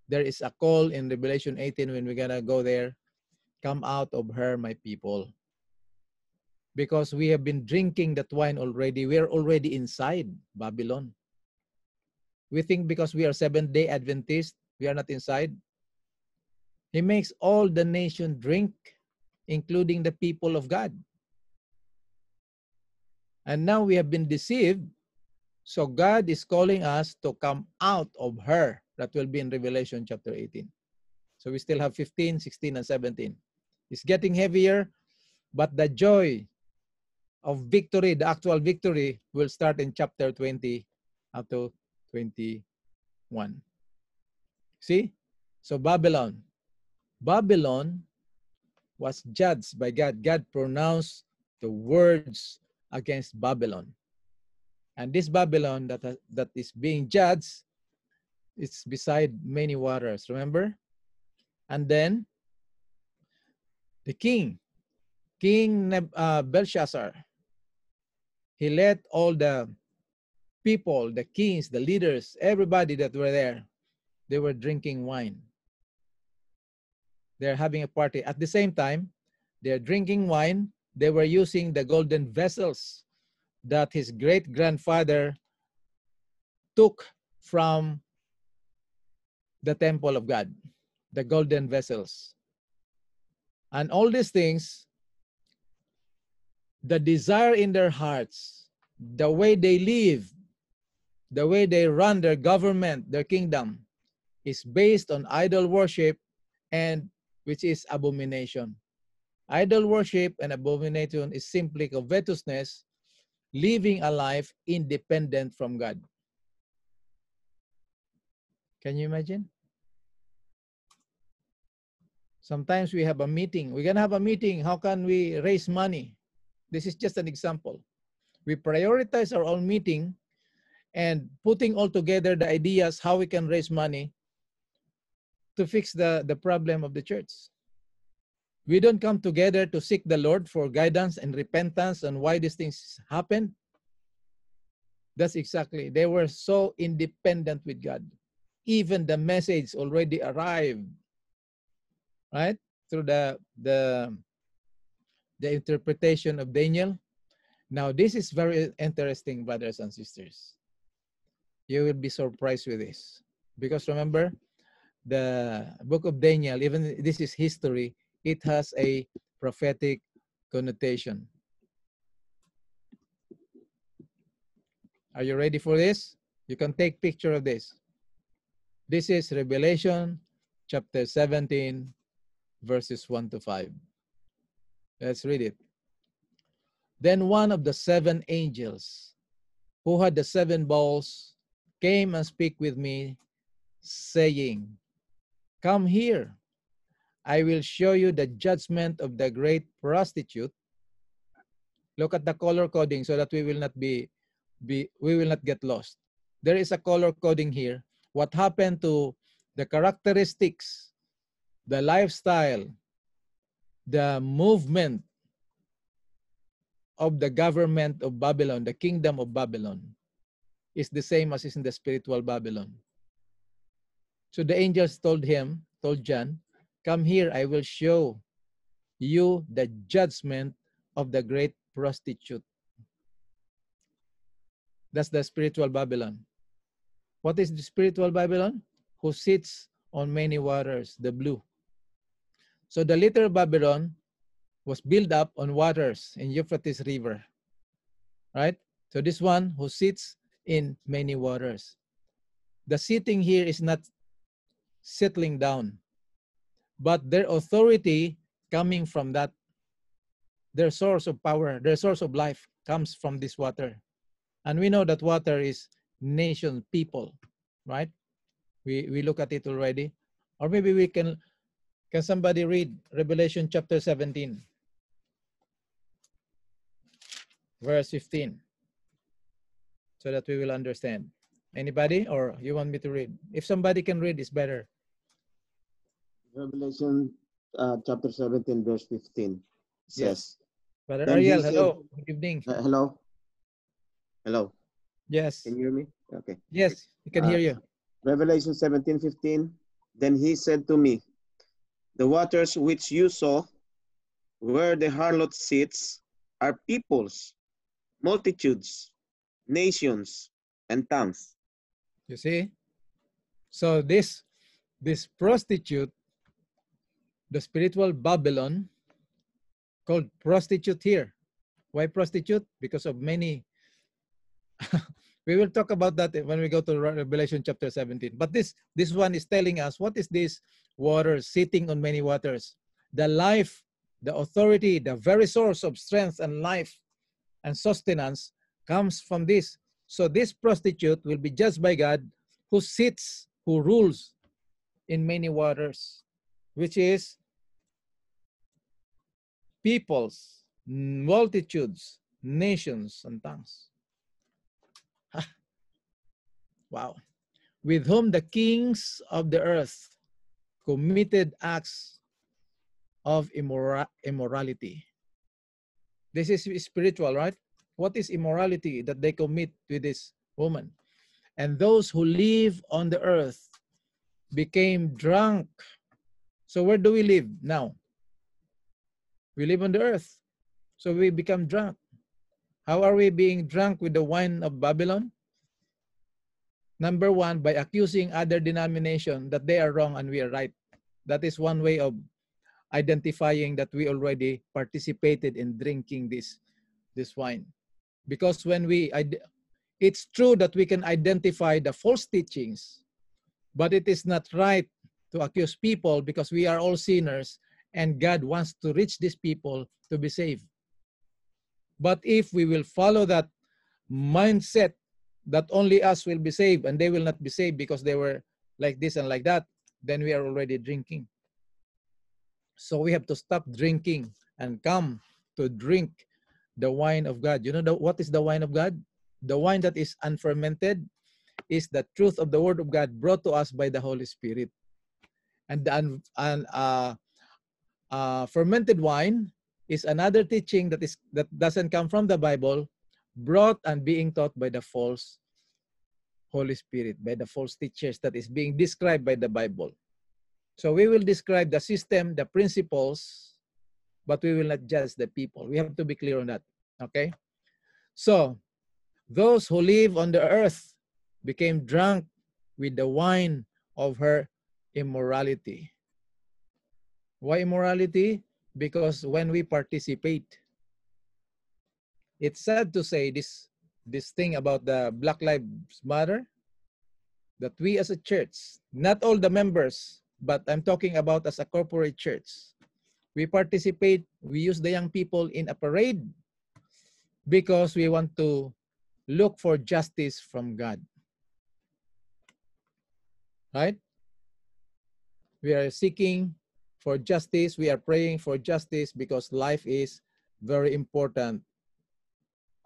there is a call in Revelation 18 when we're going to go there. Come out of her, my people. Because we have been drinking that wine already. We are already inside Babylon. We think because we are Seventh day Adventists, we are not inside. He makes all the nation drink, including the people of God. And now we have been deceived. So God is calling us to come out of her that will be in Revelation chapter 18. So we still have 15, 16, and 17. It's getting heavier, but the joy of victory, the actual victory, will start in chapter 20 up to 21. See? So Babylon. Babylon was judged by God. God pronounced the words against Babylon. And this Babylon that, that is being judged it's beside many waters, remember? And then the king, King uh, Belshazzar, he let all the people, the kings, the leaders, everybody that were there, they were drinking wine. They're having a party. At the same time, they're drinking wine. They were using the golden vessels that his great grandfather took from the temple of God, the golden vessels. And all these things, the desire in their hearts, the way they live, the way they run their government, their kingdom, is based on idol worship and which is abomination. Idol worship and abomination is simply covetousness, living a life independent from God. Can you imagine? Sometimes we have a meeting. We're going to have a meeting. How can we raise money? This is just an example. We prioritize our own meeting and putting all together the ideas how we can raise money to fix the, the problem of the church. We don't come together to seek the Lord for guidance and repentance on why these things happen. That's exactly. They were so independent with God. Even the message already arrived right? Through the, the, the interpretation of Daniel. Now, this is very interesting, brothers and sisters. You will be surprised with this. Because remember, the book of Daniel, even this is history, it has a prophetic connotation. Are you ready for this? You can take picture of this. This is Revelation chapter 17, verses 1 to 5. Let's read it. Then one of the seven angels who had the seven bowls came and speak with me, saying, Come here, I will show you the judgment of the great prostitute. Look at the color coding so that we will not be, be we will not get lost. There is a color coding here. What happened to the characteristics the lifestyle, the movement of the government of Babylon, the kingdom of Babylon, is the same as is in the spiritual Babylon. So the angels told him, told John, Come here, I will show you the judgment of the great prostitute. That's the spiritual Babylon. What is the spiritual Babylon? Who sits on many waters, the blue. So the Little Babylon was built up on waters in Euphrates River, right? So this one who sits in many waters. The sitting here is not settling down, but their authority coming from that, their source of power, their source of life comes from this water. And we know that water is nation, people, right? We, we look at it already. Or maybe we can can somebody read Revelation chapter 17, verse 15, so that we will understand? Anybody, or you want me to read? If somebody can read, it's better. Revelation uh, chapter 17, verse 15 says, Yes. Brother then Ariel, hello. Said, Good evening. Uh, hello. Hello. Yes. Can you hear me? Okay. Yes, we can uh, hear you. Revelation 17, 15. Then he said to me, the waters which you saw, where the harlot sits, are peoples, multitudes, nations, and tongues. You see? So this, this prostitute, the spiritual Babylon, called prostitute here. Why prostitute? Because of many. we will talk about that when we go to Revelation chapter 17. But this, this one is telling us what is this waters, sitting on many waters. The life, the authority, the very source of strength and life and sustenance comes from this. So this prostitute will be judged by God who sits, who rules in many waters, which is peoples, multitudes, nations, and tongues. wow. With whom the kings of the earth committed acts of immora immorality. This is spiritual, right? What is immorality that they commit with this woman? And those who live on the earth became drunk. So where do we live now? We live on the earth. So we become drunk. How are we being drunk with the wine of Babylon? Number one, by accusing other denomination that they are wrong and we are right. That is one way of identifying that we already participated in drinking this, this wine. Because when we, it's true that we can identify the false teachings, but it is not right to accuse people because we are all sinners and God wants to reach these people to be saved. But if we will follow that mindset that only us will be saved and they will not be saved because they were like this and like that, then we are already drinking. So we have to stop drinking and come to drink the wine of God. You know the, what is the wine of God? The wine that is unfermented is the truth of the Word of God brought to us by the Holy Spirit. And the un, un, uh, uh, fermented wine is another teaching that is that doesn't come from the Bible, brought and being taught by the false Holy Spirit, by the false teachers that is being described by the Bible. So we will describe the system, the principles, but we will not judge the people. We have to be clear on that. Okay? So, those who live on the earth became drunk with the wine of her immorality. Why immorality? Because when we participate it's sad to say this this thing about the Black Lives Matter that we as a church, not all the members, but I'm talking about as a corporate church, we participate, we use the young people in a parade because we want to look for justice from God. Right? We are seeking for justice, we are praying for justice because life is very important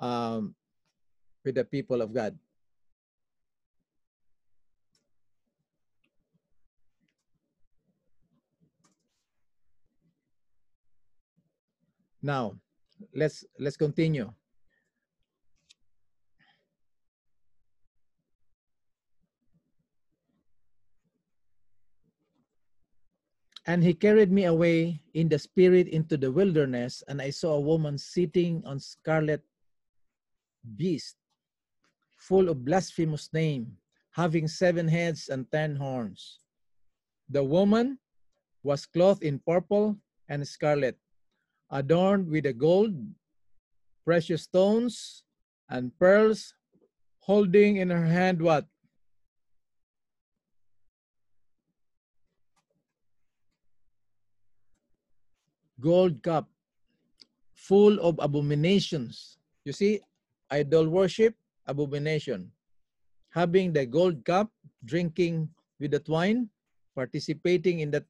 um, with the people of God. Now, let's let's continue. And he carried me away in the spirit into the wilderness, and I saw a woman sitting on scarlet beast, full of blasphemous name, having seven heads and ten horns. The woman was clothed in purple and scarlet, adorned with a gold, precious stones, and pearls, holding in her hand what? Gold cup, full of abominations. You see, idol worship, abomination. Having the gold cup, drinking with the wine, participating in that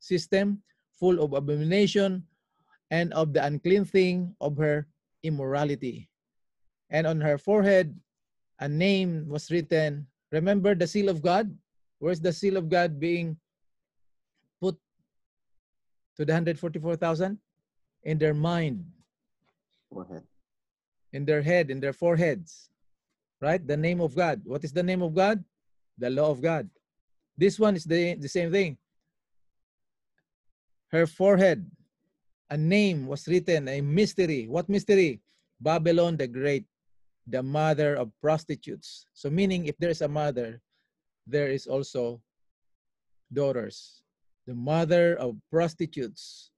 system full of abomination and of the unclean thing of her immorality. And on her forehead, a name was written. Remember the seal of God? Where's the seal of God being put to the 144,000? In their mind. Forehead in their head, in their foreheads. Right? The name of God. What is the name of God? The law of God. This one is the, the same thing. Her forehead, a name was written, a mystery. What mystery? Babylon the Great, the mother of prostitutes. So, meaning if there is a mother, there is also daughters, the mother of prostitutes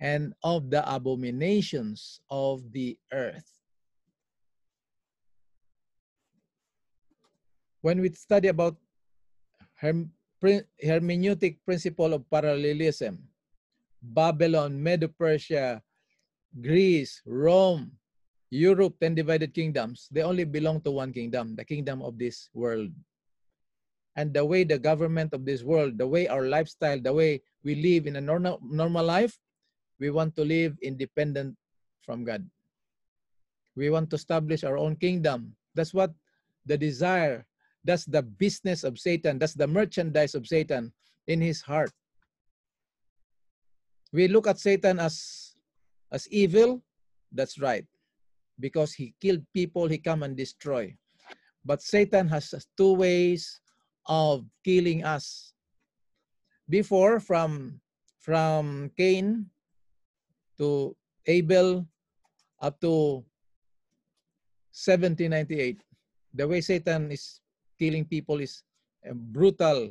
and of the abominations of the earth. when we study about hermeneutic principle of parallelism, Babylon, Medo-Persia, Greece, Rome, Europe, 10 divided kingdoms, they only belong to one kingdom, the kingdom of this world. And the way the government of this world, the way our lifestyle, the way we live in a normal, normal life, we want to live independent from God. We want to establish our own kingdom. That's what the desire that's the business of Satan. That's the merchandise of Satan in his heart. We look at Satan as, as evil. That's right. Because he killed people, he come and destroy. But Satan has two ways of killing us. Before, from, from Cain to Abel up to 1798, the way Satan is killing people is a brutal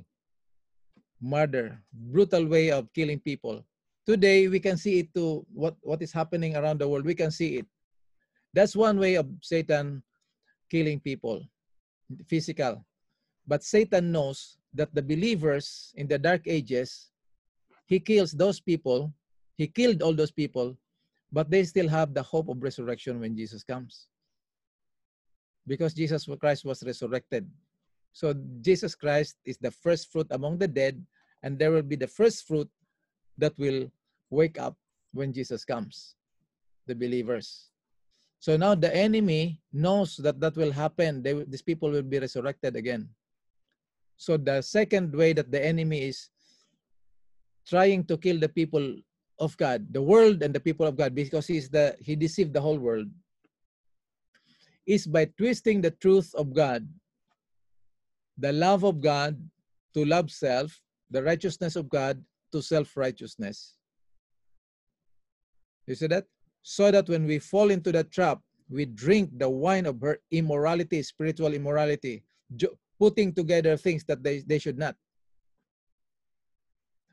murder, brutal way of killing people. Today, we can see it to what, what is happening around the world. We can see it. That's one way of Satan killing people, physical. But Satan knows that the believers in the dark ages, he kills those people, he killed all those people, but they still have the hope of resurrection when Jesus comes. Because Jesus Christ was resurrected so Jesus Christ is the first fruit among the dead, and there will be the first fruit that will wake up when Jesus comes, the believers. So now the enemy knows that that will happen. They, these people will be resurrected again. So the second way that the enemy is trying to kill the people of God, the world and the people of God, because he's the he deceived the whole world, is by twisting the truth of God the love of God to love self, the righteousness of God to self righteousness. You see that? So that when we fall into the trap, we drink the wine of her immorality, spiritual immorality, putting together things that they, they should not.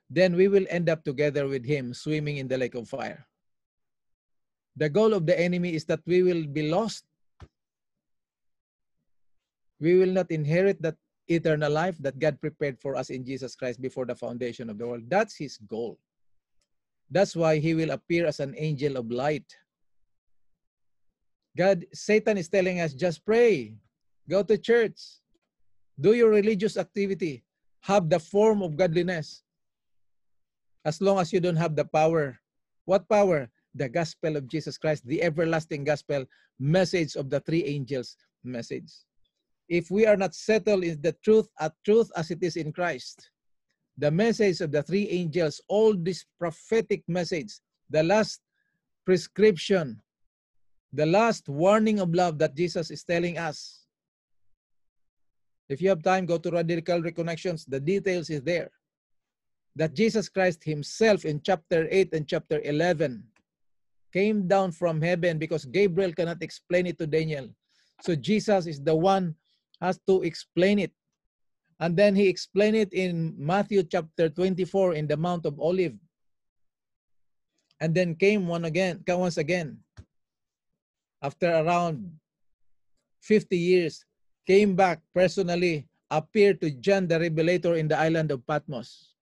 Then we will end up together with him, swimming in the lake of fire. The goal of the enemy is that we will be lost. We will not inherit that eternal life that God prepared for us in Jesus Christ before the foundation of the world. That's his goal. That's why he will appear as an angel of light. God, Satan is telling us just pray, go to church, do your religious activity, have the form of godliness. As long as you don't have the power. What power? The gospel of Jesus Christ, the everlasting gospel, message of the three angels, message if we are not settled in the truth at truth as it is in Christ. The message of the three angels, all this prophetic message, the last prescription, the last warning of love that Jesus is telling us. If you have time, go to Radical Reconnections. The details is there. That Jesus Christ himself in chapter 8 and chapter 11 came down from heaven because Gabriel cannot explain it to Daniel. So Jesus is the one has to explain it. And then he explained it in Matthew chapter 24 in the Mount of Olive. And then came one again, came once again, after around 50 years, came back personally, appeared to John the Revelator in the island of Patmos,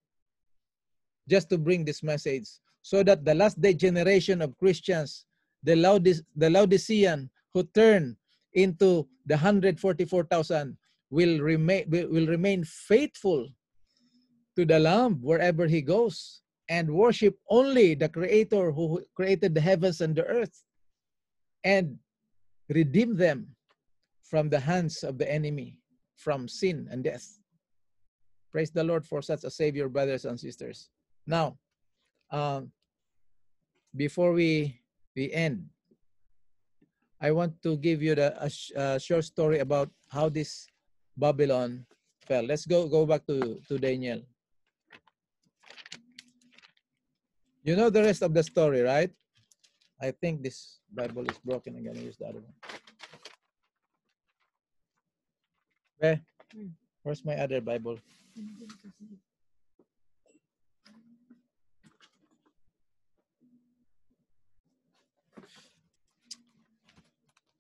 just to bring this message, so that the last day generation of Christians, the, Laodicean who turn into the 144,000 will remain will remain faithful to the lamb wherever he goes and worship only the creator who created the heavens and the earth and redeem them from the hands of the enemy from sin and death praise the lord for such a savior brothers and sisters now um, before we we end I want to give you the a, a short story about how this Babylon fell. Let's go go back to to Daniel. You know the rest of the story, right? I think this Bible is broken. I'm gonna use the other one. Where? Hmm. Where's my other Bible?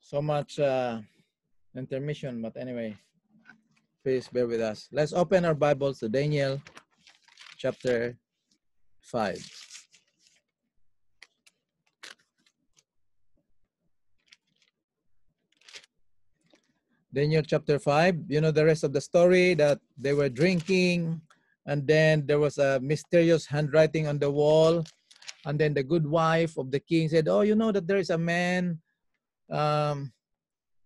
so much uh, intermission, but anyway, please bear with us. Let's open our Bibles to Daniel chapter 5. Daniel chapter 5, you know the rest of the story that they were drinking, and then there was a mysterious handwriting on the wall. And then the good wife of the king said, Oh, you know that there is a man um,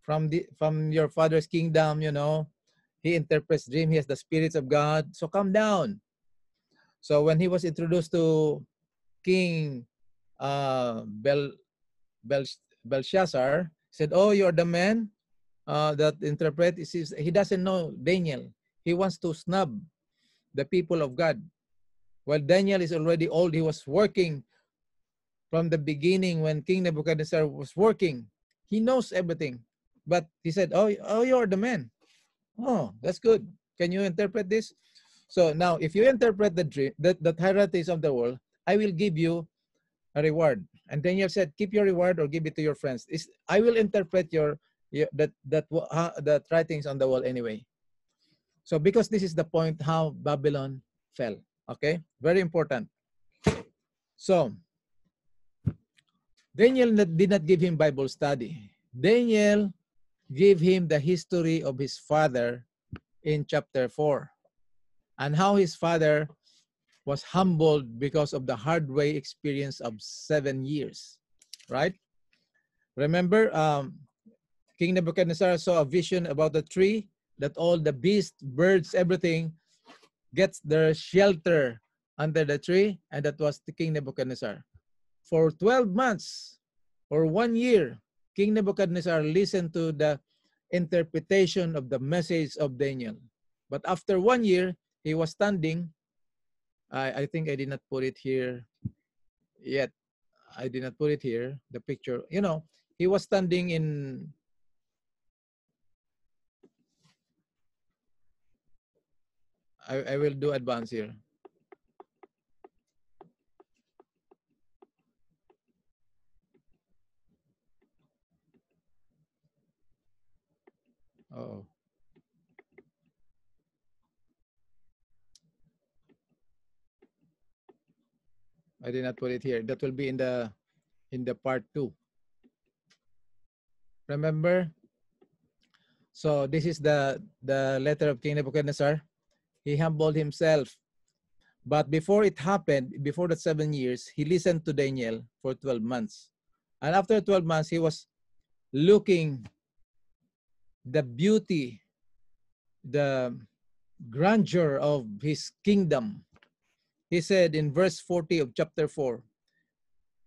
from the from your father's kingdom you know he interprets dream he has the spirits of god so come down so when he was introduced to king uh, Bel, Bel, belshazzar said oh you're the man uh, that interpret he doesn't know daniel he wants to snub the people of god well daniel is already old he was working from the beginning when king nebuchadnezzar was working he knows everything. But he said, oh, oh, you're the man. Oh, that's good. Can you interpret this? So now, if you interpret the dream, the, the hierarchies of the world, I will give you a reward. And then you said, keep your reward or give it to your friends. It's, I will interpret your, your that that uh, that writings on the wall anyway. So because this is the point how Babylon fell. Okay, very important. So Daniel did not give him Bible study. Daniel gave him the history of his father in chapter 4 and how his father was humbled because of the hard way experience of seven years, right? Remember, um, King Nebuchadnezzar saw a vision about the tree that all the beasts, birds, everything gets their shelter under the tree, and that was the King Nebuchadnezzar for 12 months or one year, King Nebuchadnezzar listened to the interpretation of the message of Daniel. But after one year, he was standing. I, I think I did not put it here yet. I did not put it here, the picture. You know, he was standing in I, I will do advance here. Uh-oh. I did not put it here. That will be in the in the part two. Remember? So this is the the letter of King Nebuchadnezzar. He humbled himself. But before it happened, before the seven years, he listened to Daniel for 12 months. And after 12 months, he was looking the beauty, the grandeur of his kingdom. He said in verse 40 of chapter 4,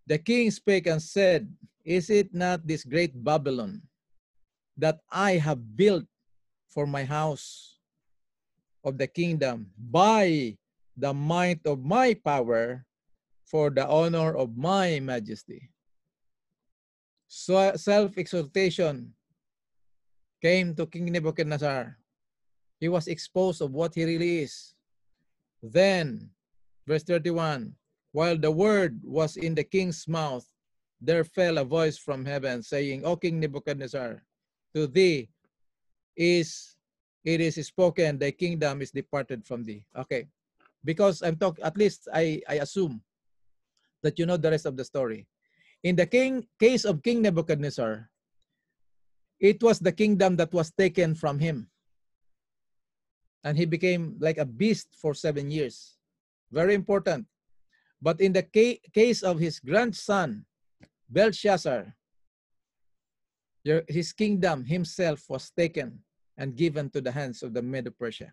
The king spake and said, Is it not this great Babylon that I have built for my house of the kingdom by the might of my power for the honor of my majesty? So self-exaltation came to King Nebuchadnezzar. He was exposed of what he really is. Then, verse 31, while the word was in the king's mouth, there fell a voice from heaven saying, O King Nebuchadnezzar, to thee is it is spoken, thy kingdom is departed from thee. Okay. Because I'm talking, at least I, I assume that you know the rest of the story. In the king case of King Nebuchadnezzar, it was the kingdom that was taken from him. And he became like a beast for seven years. Very important. But in the ca case of his grandson, Belshazzar, his kingdom himself was taken and given to the hands of the Medo Persia.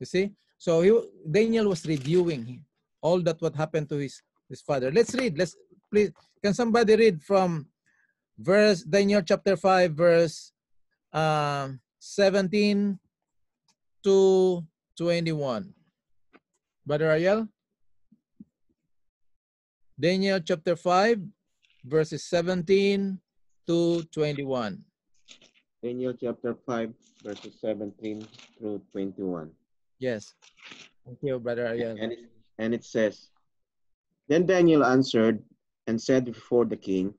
You see? So he, Daniel was reviewing all that what happened to his, his father. Let's read. Let's please can somebody read from verse Daniel chapter 5 verse uh, 17 to 21. Brother Ariel? Daniel chapter 5 verses 17 to 21. Daniel chapter 5 verses 17 through 21. Yes. Thank you, Brother Ariel. And it, and it says, Then Daniel answered and said before the king,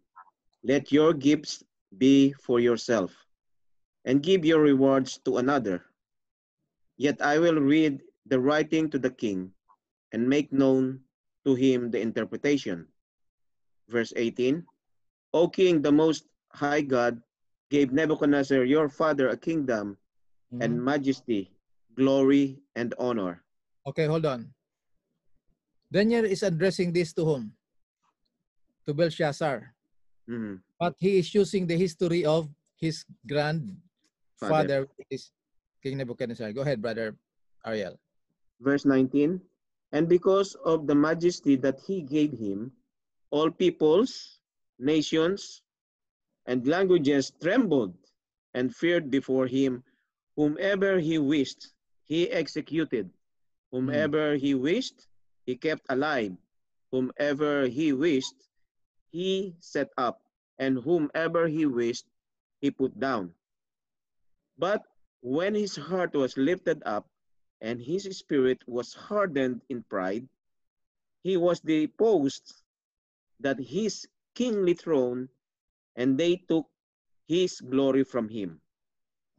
let your gifts be for yourself, and give your rewards to another. Yet I will read the writing to the king, and make known to him the interpretation. Verse 18, O king, the most high God, gave Nebuchadnezzar your father a kingdom mm -hmm. and majesty, glory, and honor. Okay, hold on. Daniel is addressing this to whom? To Belshazzar. Mm-hmm. But he is using the history of his grandfather, is King Nebuchadnezzar. Go ahead, brother Ariel. Verse 19. And because of the majesty that he gave him, all peoples, nations, and languages trembled and feared before him. Whomever he wished, he executed. Whomever mm. he wished, he kept alive. Whomever he wished, he set up, and whomever he wished, he put down. But when his heart was lifted up, and his spirit was hardened in pride, he was deposed that his kingly throne, and they took his glory from him.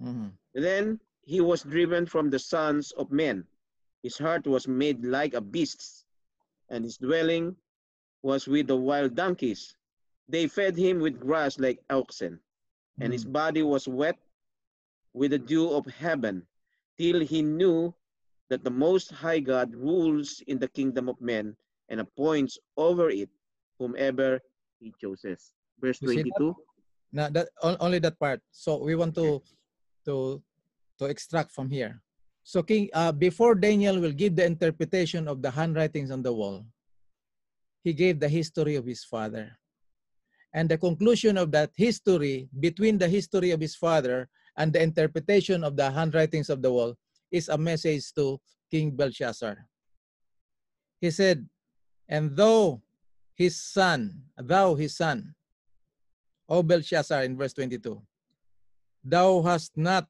Mm -hmm. Then he was driven from the sons of men. His heart was made like a beast's, and his dwelling was with the wild donkeys. They fed him with grass like oxen, and mm. his body was wet with the dew of heaven, till he knew that the Most High God rules in the kingdom of men and appoints over it whomever he chooses. Verse 22. Now that only that part. So we want to to to extract from here. So King, uh, before Daniel will give the interpretation of the handwritings on the wall, he gave the history of his father. And the conclusion of that history, between the history of his father and the interpretation of the handwritings of the wall, is a message to King Belshazzar. He said, And though his son, thou his son, O Belshazzar, in verse 22, thou hast not,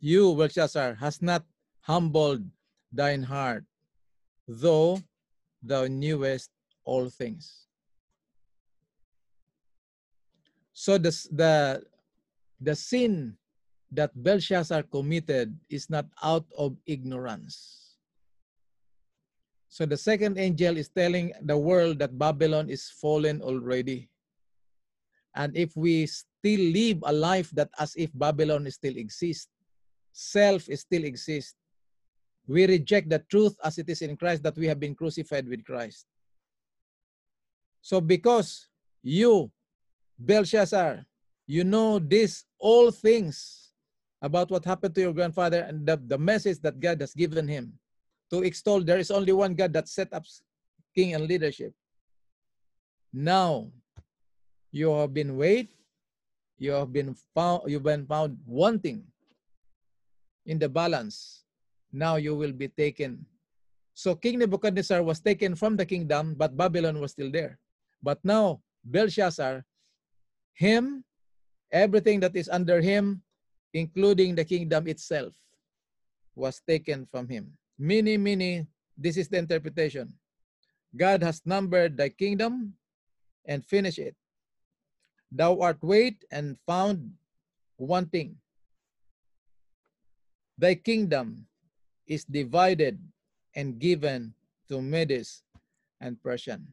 you, Belshazzar, hast not humbled thine heart, though thou knewest all things. So the, the, the sin that Belshazzar committed is not out of ignorance. So the second angel is telling the world that Babylon is fallen already. And if we still live a life that as if Babylon still exists, self still exists, we reject the truth as it is in Christ that we have been crucified with Christ. So because you, Belshazzar, you know this all things about what happened to your grandfather and the, the message that God has given him to extol there is only one God that set up king and leadership. Now you have been weighed, you have been found you've been found wanting in the balance now you will be taken. So King Nebuchadnezzar was taken from the kingdom, but Babylon was still there. But now Belshazzar, him, everything that is under him, including the kingdom itself, was taken from him. Many, many, this is the interpretation. God has numbered thy kingdom and finished it. Thou art weighed and found wanting. Thy kingdom is divided and given to Medes and Persian.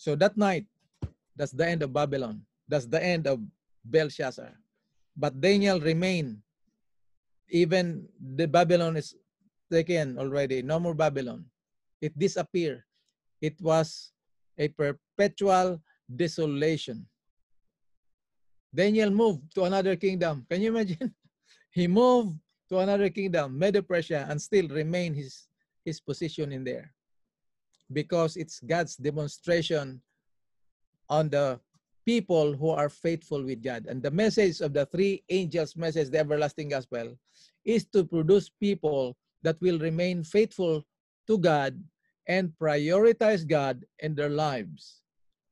So that night, that's the end of Babylon. That's the end of Belshazzar. But Daniel remained. Even the Babylon is taken already. No more Babylon. It disappeared. It was a perpetual desolation. Daniel moved to another kingdom. Can you imagine? He moved to another kingdom, Medo-Persia, and still remain his, his position in there. Because it's God's demonstration on the people who are faithful with God. And the message of the three angels' message, the everlasting gospel, is to produce people that will remain faithful to God and prioritize God in their lives,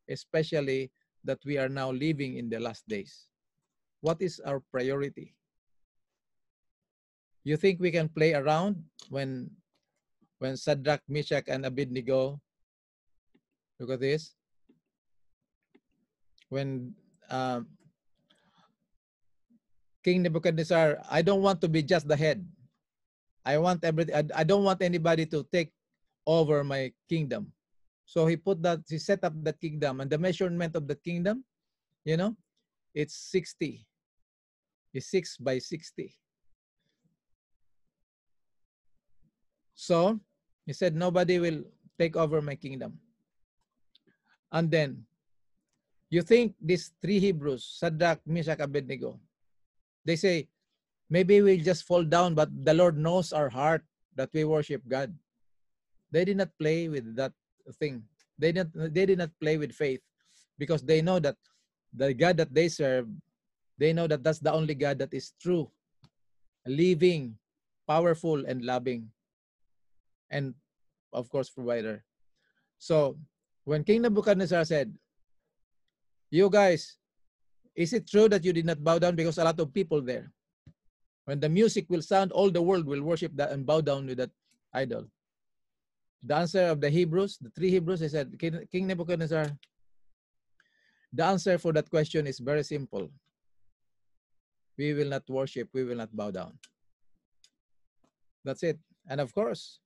especially that we are now living in the last days. What is our priority? You think we can play around when when Sadrach, Meshach, and Abednego look at this? When um, King Nebuchadnezzar, I don't want to be just the head. I want everything. I, I don't want anybody to take over my kingdom. So he put that. He set up the kingdom, and the measurement of the kingdom, you know, it's sixty. It's six by sixty. So he said, Nobody will take over my kingdom. And then you think these three Hebrews, Sadrach, Meshach, Abednego, they say, maybe we'll just fall down, but the Lord knows our heart that we worship God. They did not play with that thing. They did not, they did not play with faith because they know that the God that they serve, they know that that's the only God that is true, living, powerful, and loving and of course provider. So when King Nebuchadnezzar said, You guys, is it true that you did not bow down because a lot of people there? When the music will sound, all the world will worship that and bow down to that idol. The answer of the Hebrews, the three Hebrews, they said, King Nebuchadnezzar, the answer for that question is very simple. We will not worship, we will not bow down. That's it. And of course,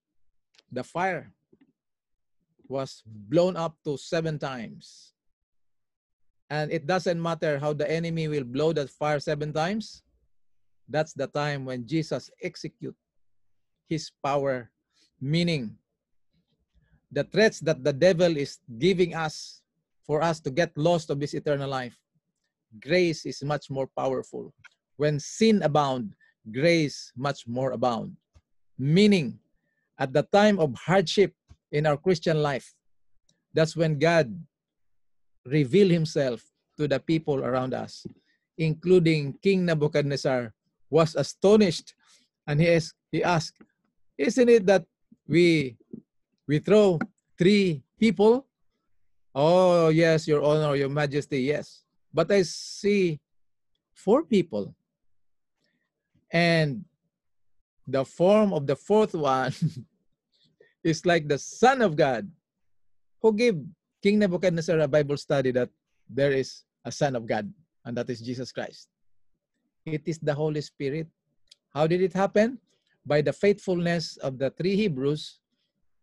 the fire was blown up to seven times. And it doesn't matter how the enemy will blow that fire seven times. That's the time when Jesus execute his power, meaning the threats that the devil is giving us for us to get lost of this eternal life. Grace is much more powerful. When sin abound, grace much more abound. Meaning, at the time of hardship in our Christian life, that's when God revealed himself to the people around us, including King Nebuchadnezzar was astonished and he asked, he asked isn't it that we we throw three people oh yes your honor your majesty yes but i see four people and the form of the fourth one is like the Son of God who gave King Nebuchadnezzar a Bible study that there is a Son of God, and that is Jesus Christ. It is the Holy Spirit. How did it happen? By the faithfulness of the three Hebrews,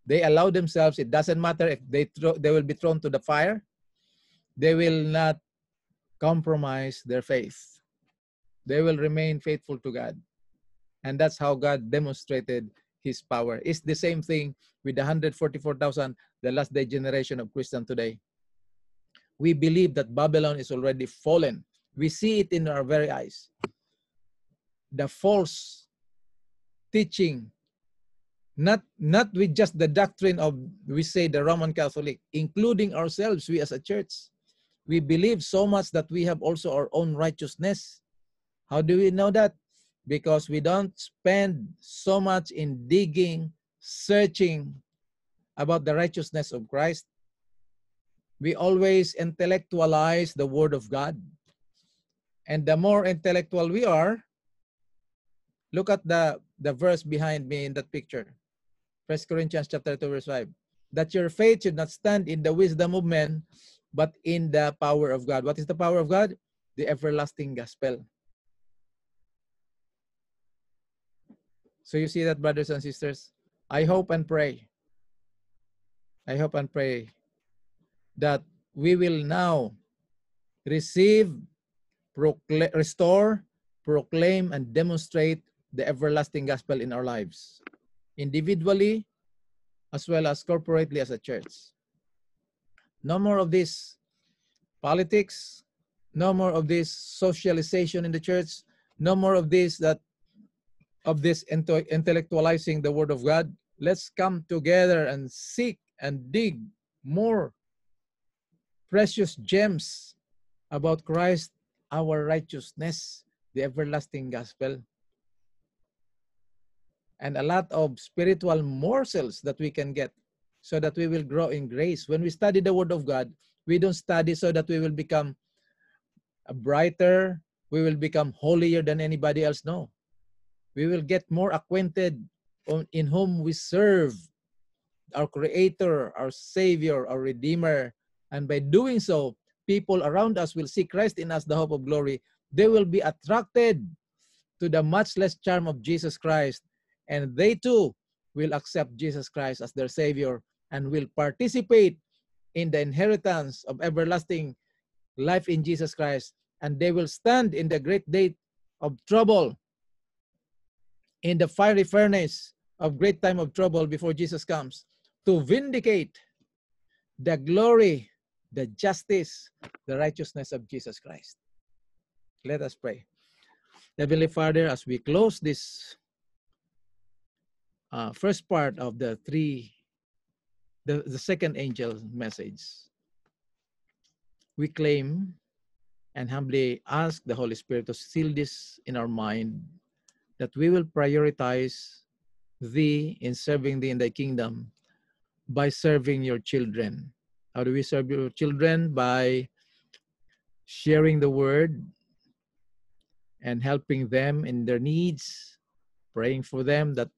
they allow themselves, it doesn't matter if they, throw, they will be thrown to the fire, they will not compromise their faith. They will remain faithful to God. And that's how God demonstrated his power. It's the same thing with the 144,000, the last day generation of Christian today. We believe that Babylon is already fallen. We see it in our very eyes. The false teaching, not, not with just the doctrine of, we say, the Roman Catholic, including ourselves, we as a church. We believe so much that we have also our own righteousness. How do we know that? because we don't spend so much in digging, searching about the righteousness of Christ. We always intellectualize the Word of God. And the more intellectual we are, look at the, the verse behind me in that picture. First Corinthians chapter 2, verse 5. That your faith should not stand in the wisdom of men, but in the power of God. What is the power of God? The everlasting gospel. So you see that, brothers and sisters? I hope and pray. I hope and pray that we will now receive, restore, proclaim, and demonstrate the everlasting gospel in our lives, individually as well as corporately as a church. No more of this politics, no more of this socialization in the church, no more of this that of this into intellectualizing the Word of God, let's come together and seek and dig more precious gems about Christ, our righteousness, the everlasting gospel, and a lot of spiritual morsels that we can get so that we will grow in grace. When we study the Word of God, we don't study so that we will become brighter, we will become holier than anybody else. No we will get more acquainted on, in whom we serve our creator our savior our redeemer and by doing so people around us will see christ in us the hope of glory they will be attracted to the much less charm of jesus christ and they too will accept jesus christ as their savior and will participate in the inheritance of everlasting life in jesus christ and they will stand in the great day of trouble in the fiery furnace of great time of trouble before Jesus comes to vindicate the glory, the justice, the righteousness of Jesus Christ. Let us pray. Heavenly Father, as we close this uh, first part of the three, the, the second angel's message, we claim and humbly ask the Holy Spirit to seal this in our mind that we will prioritize thee in serving thee in thy kingdom by serving your children. How do we serve your children? By sharing the word and helping them in their needs, praying for them that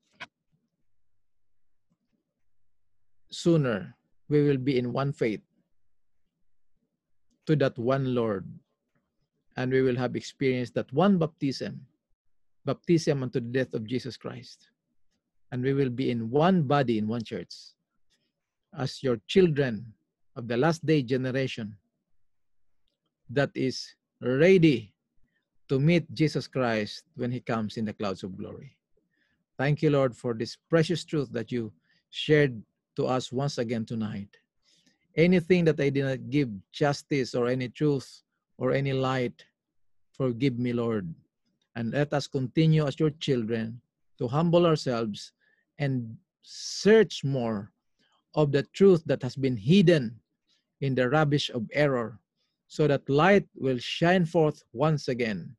sooner we will be in one faith to that one Lord and we will have experienced that one baptism baptism unto the death of Jesus Christ. And we will be in one body in one church as your children of the last day generation that is ready to meet Jesus Christ when he comes in the clouds of glory. Thank you, Lord, for this precious truth that you shared to us once again tonight. Anything that I did not give justice or any truth or any light, forgive me, Lord. And let us continue as your children to humble ourselves and search more of the truth that has been hidden in the rubbish of error, so that light will shine forth once again.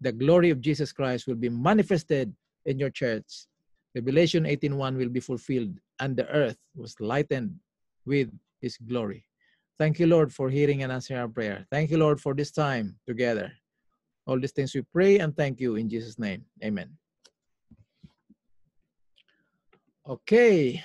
The glory of Jesus Christ will be manifested in your church. Revelation 18:1 will be fulfilled, and the earth was lightened with his glory. Thank you, Lord, for hearing and answering our prayer. Thank you, Lord, for this time together. All these things we pray and thank you in Jesus' name. Amen. Okay.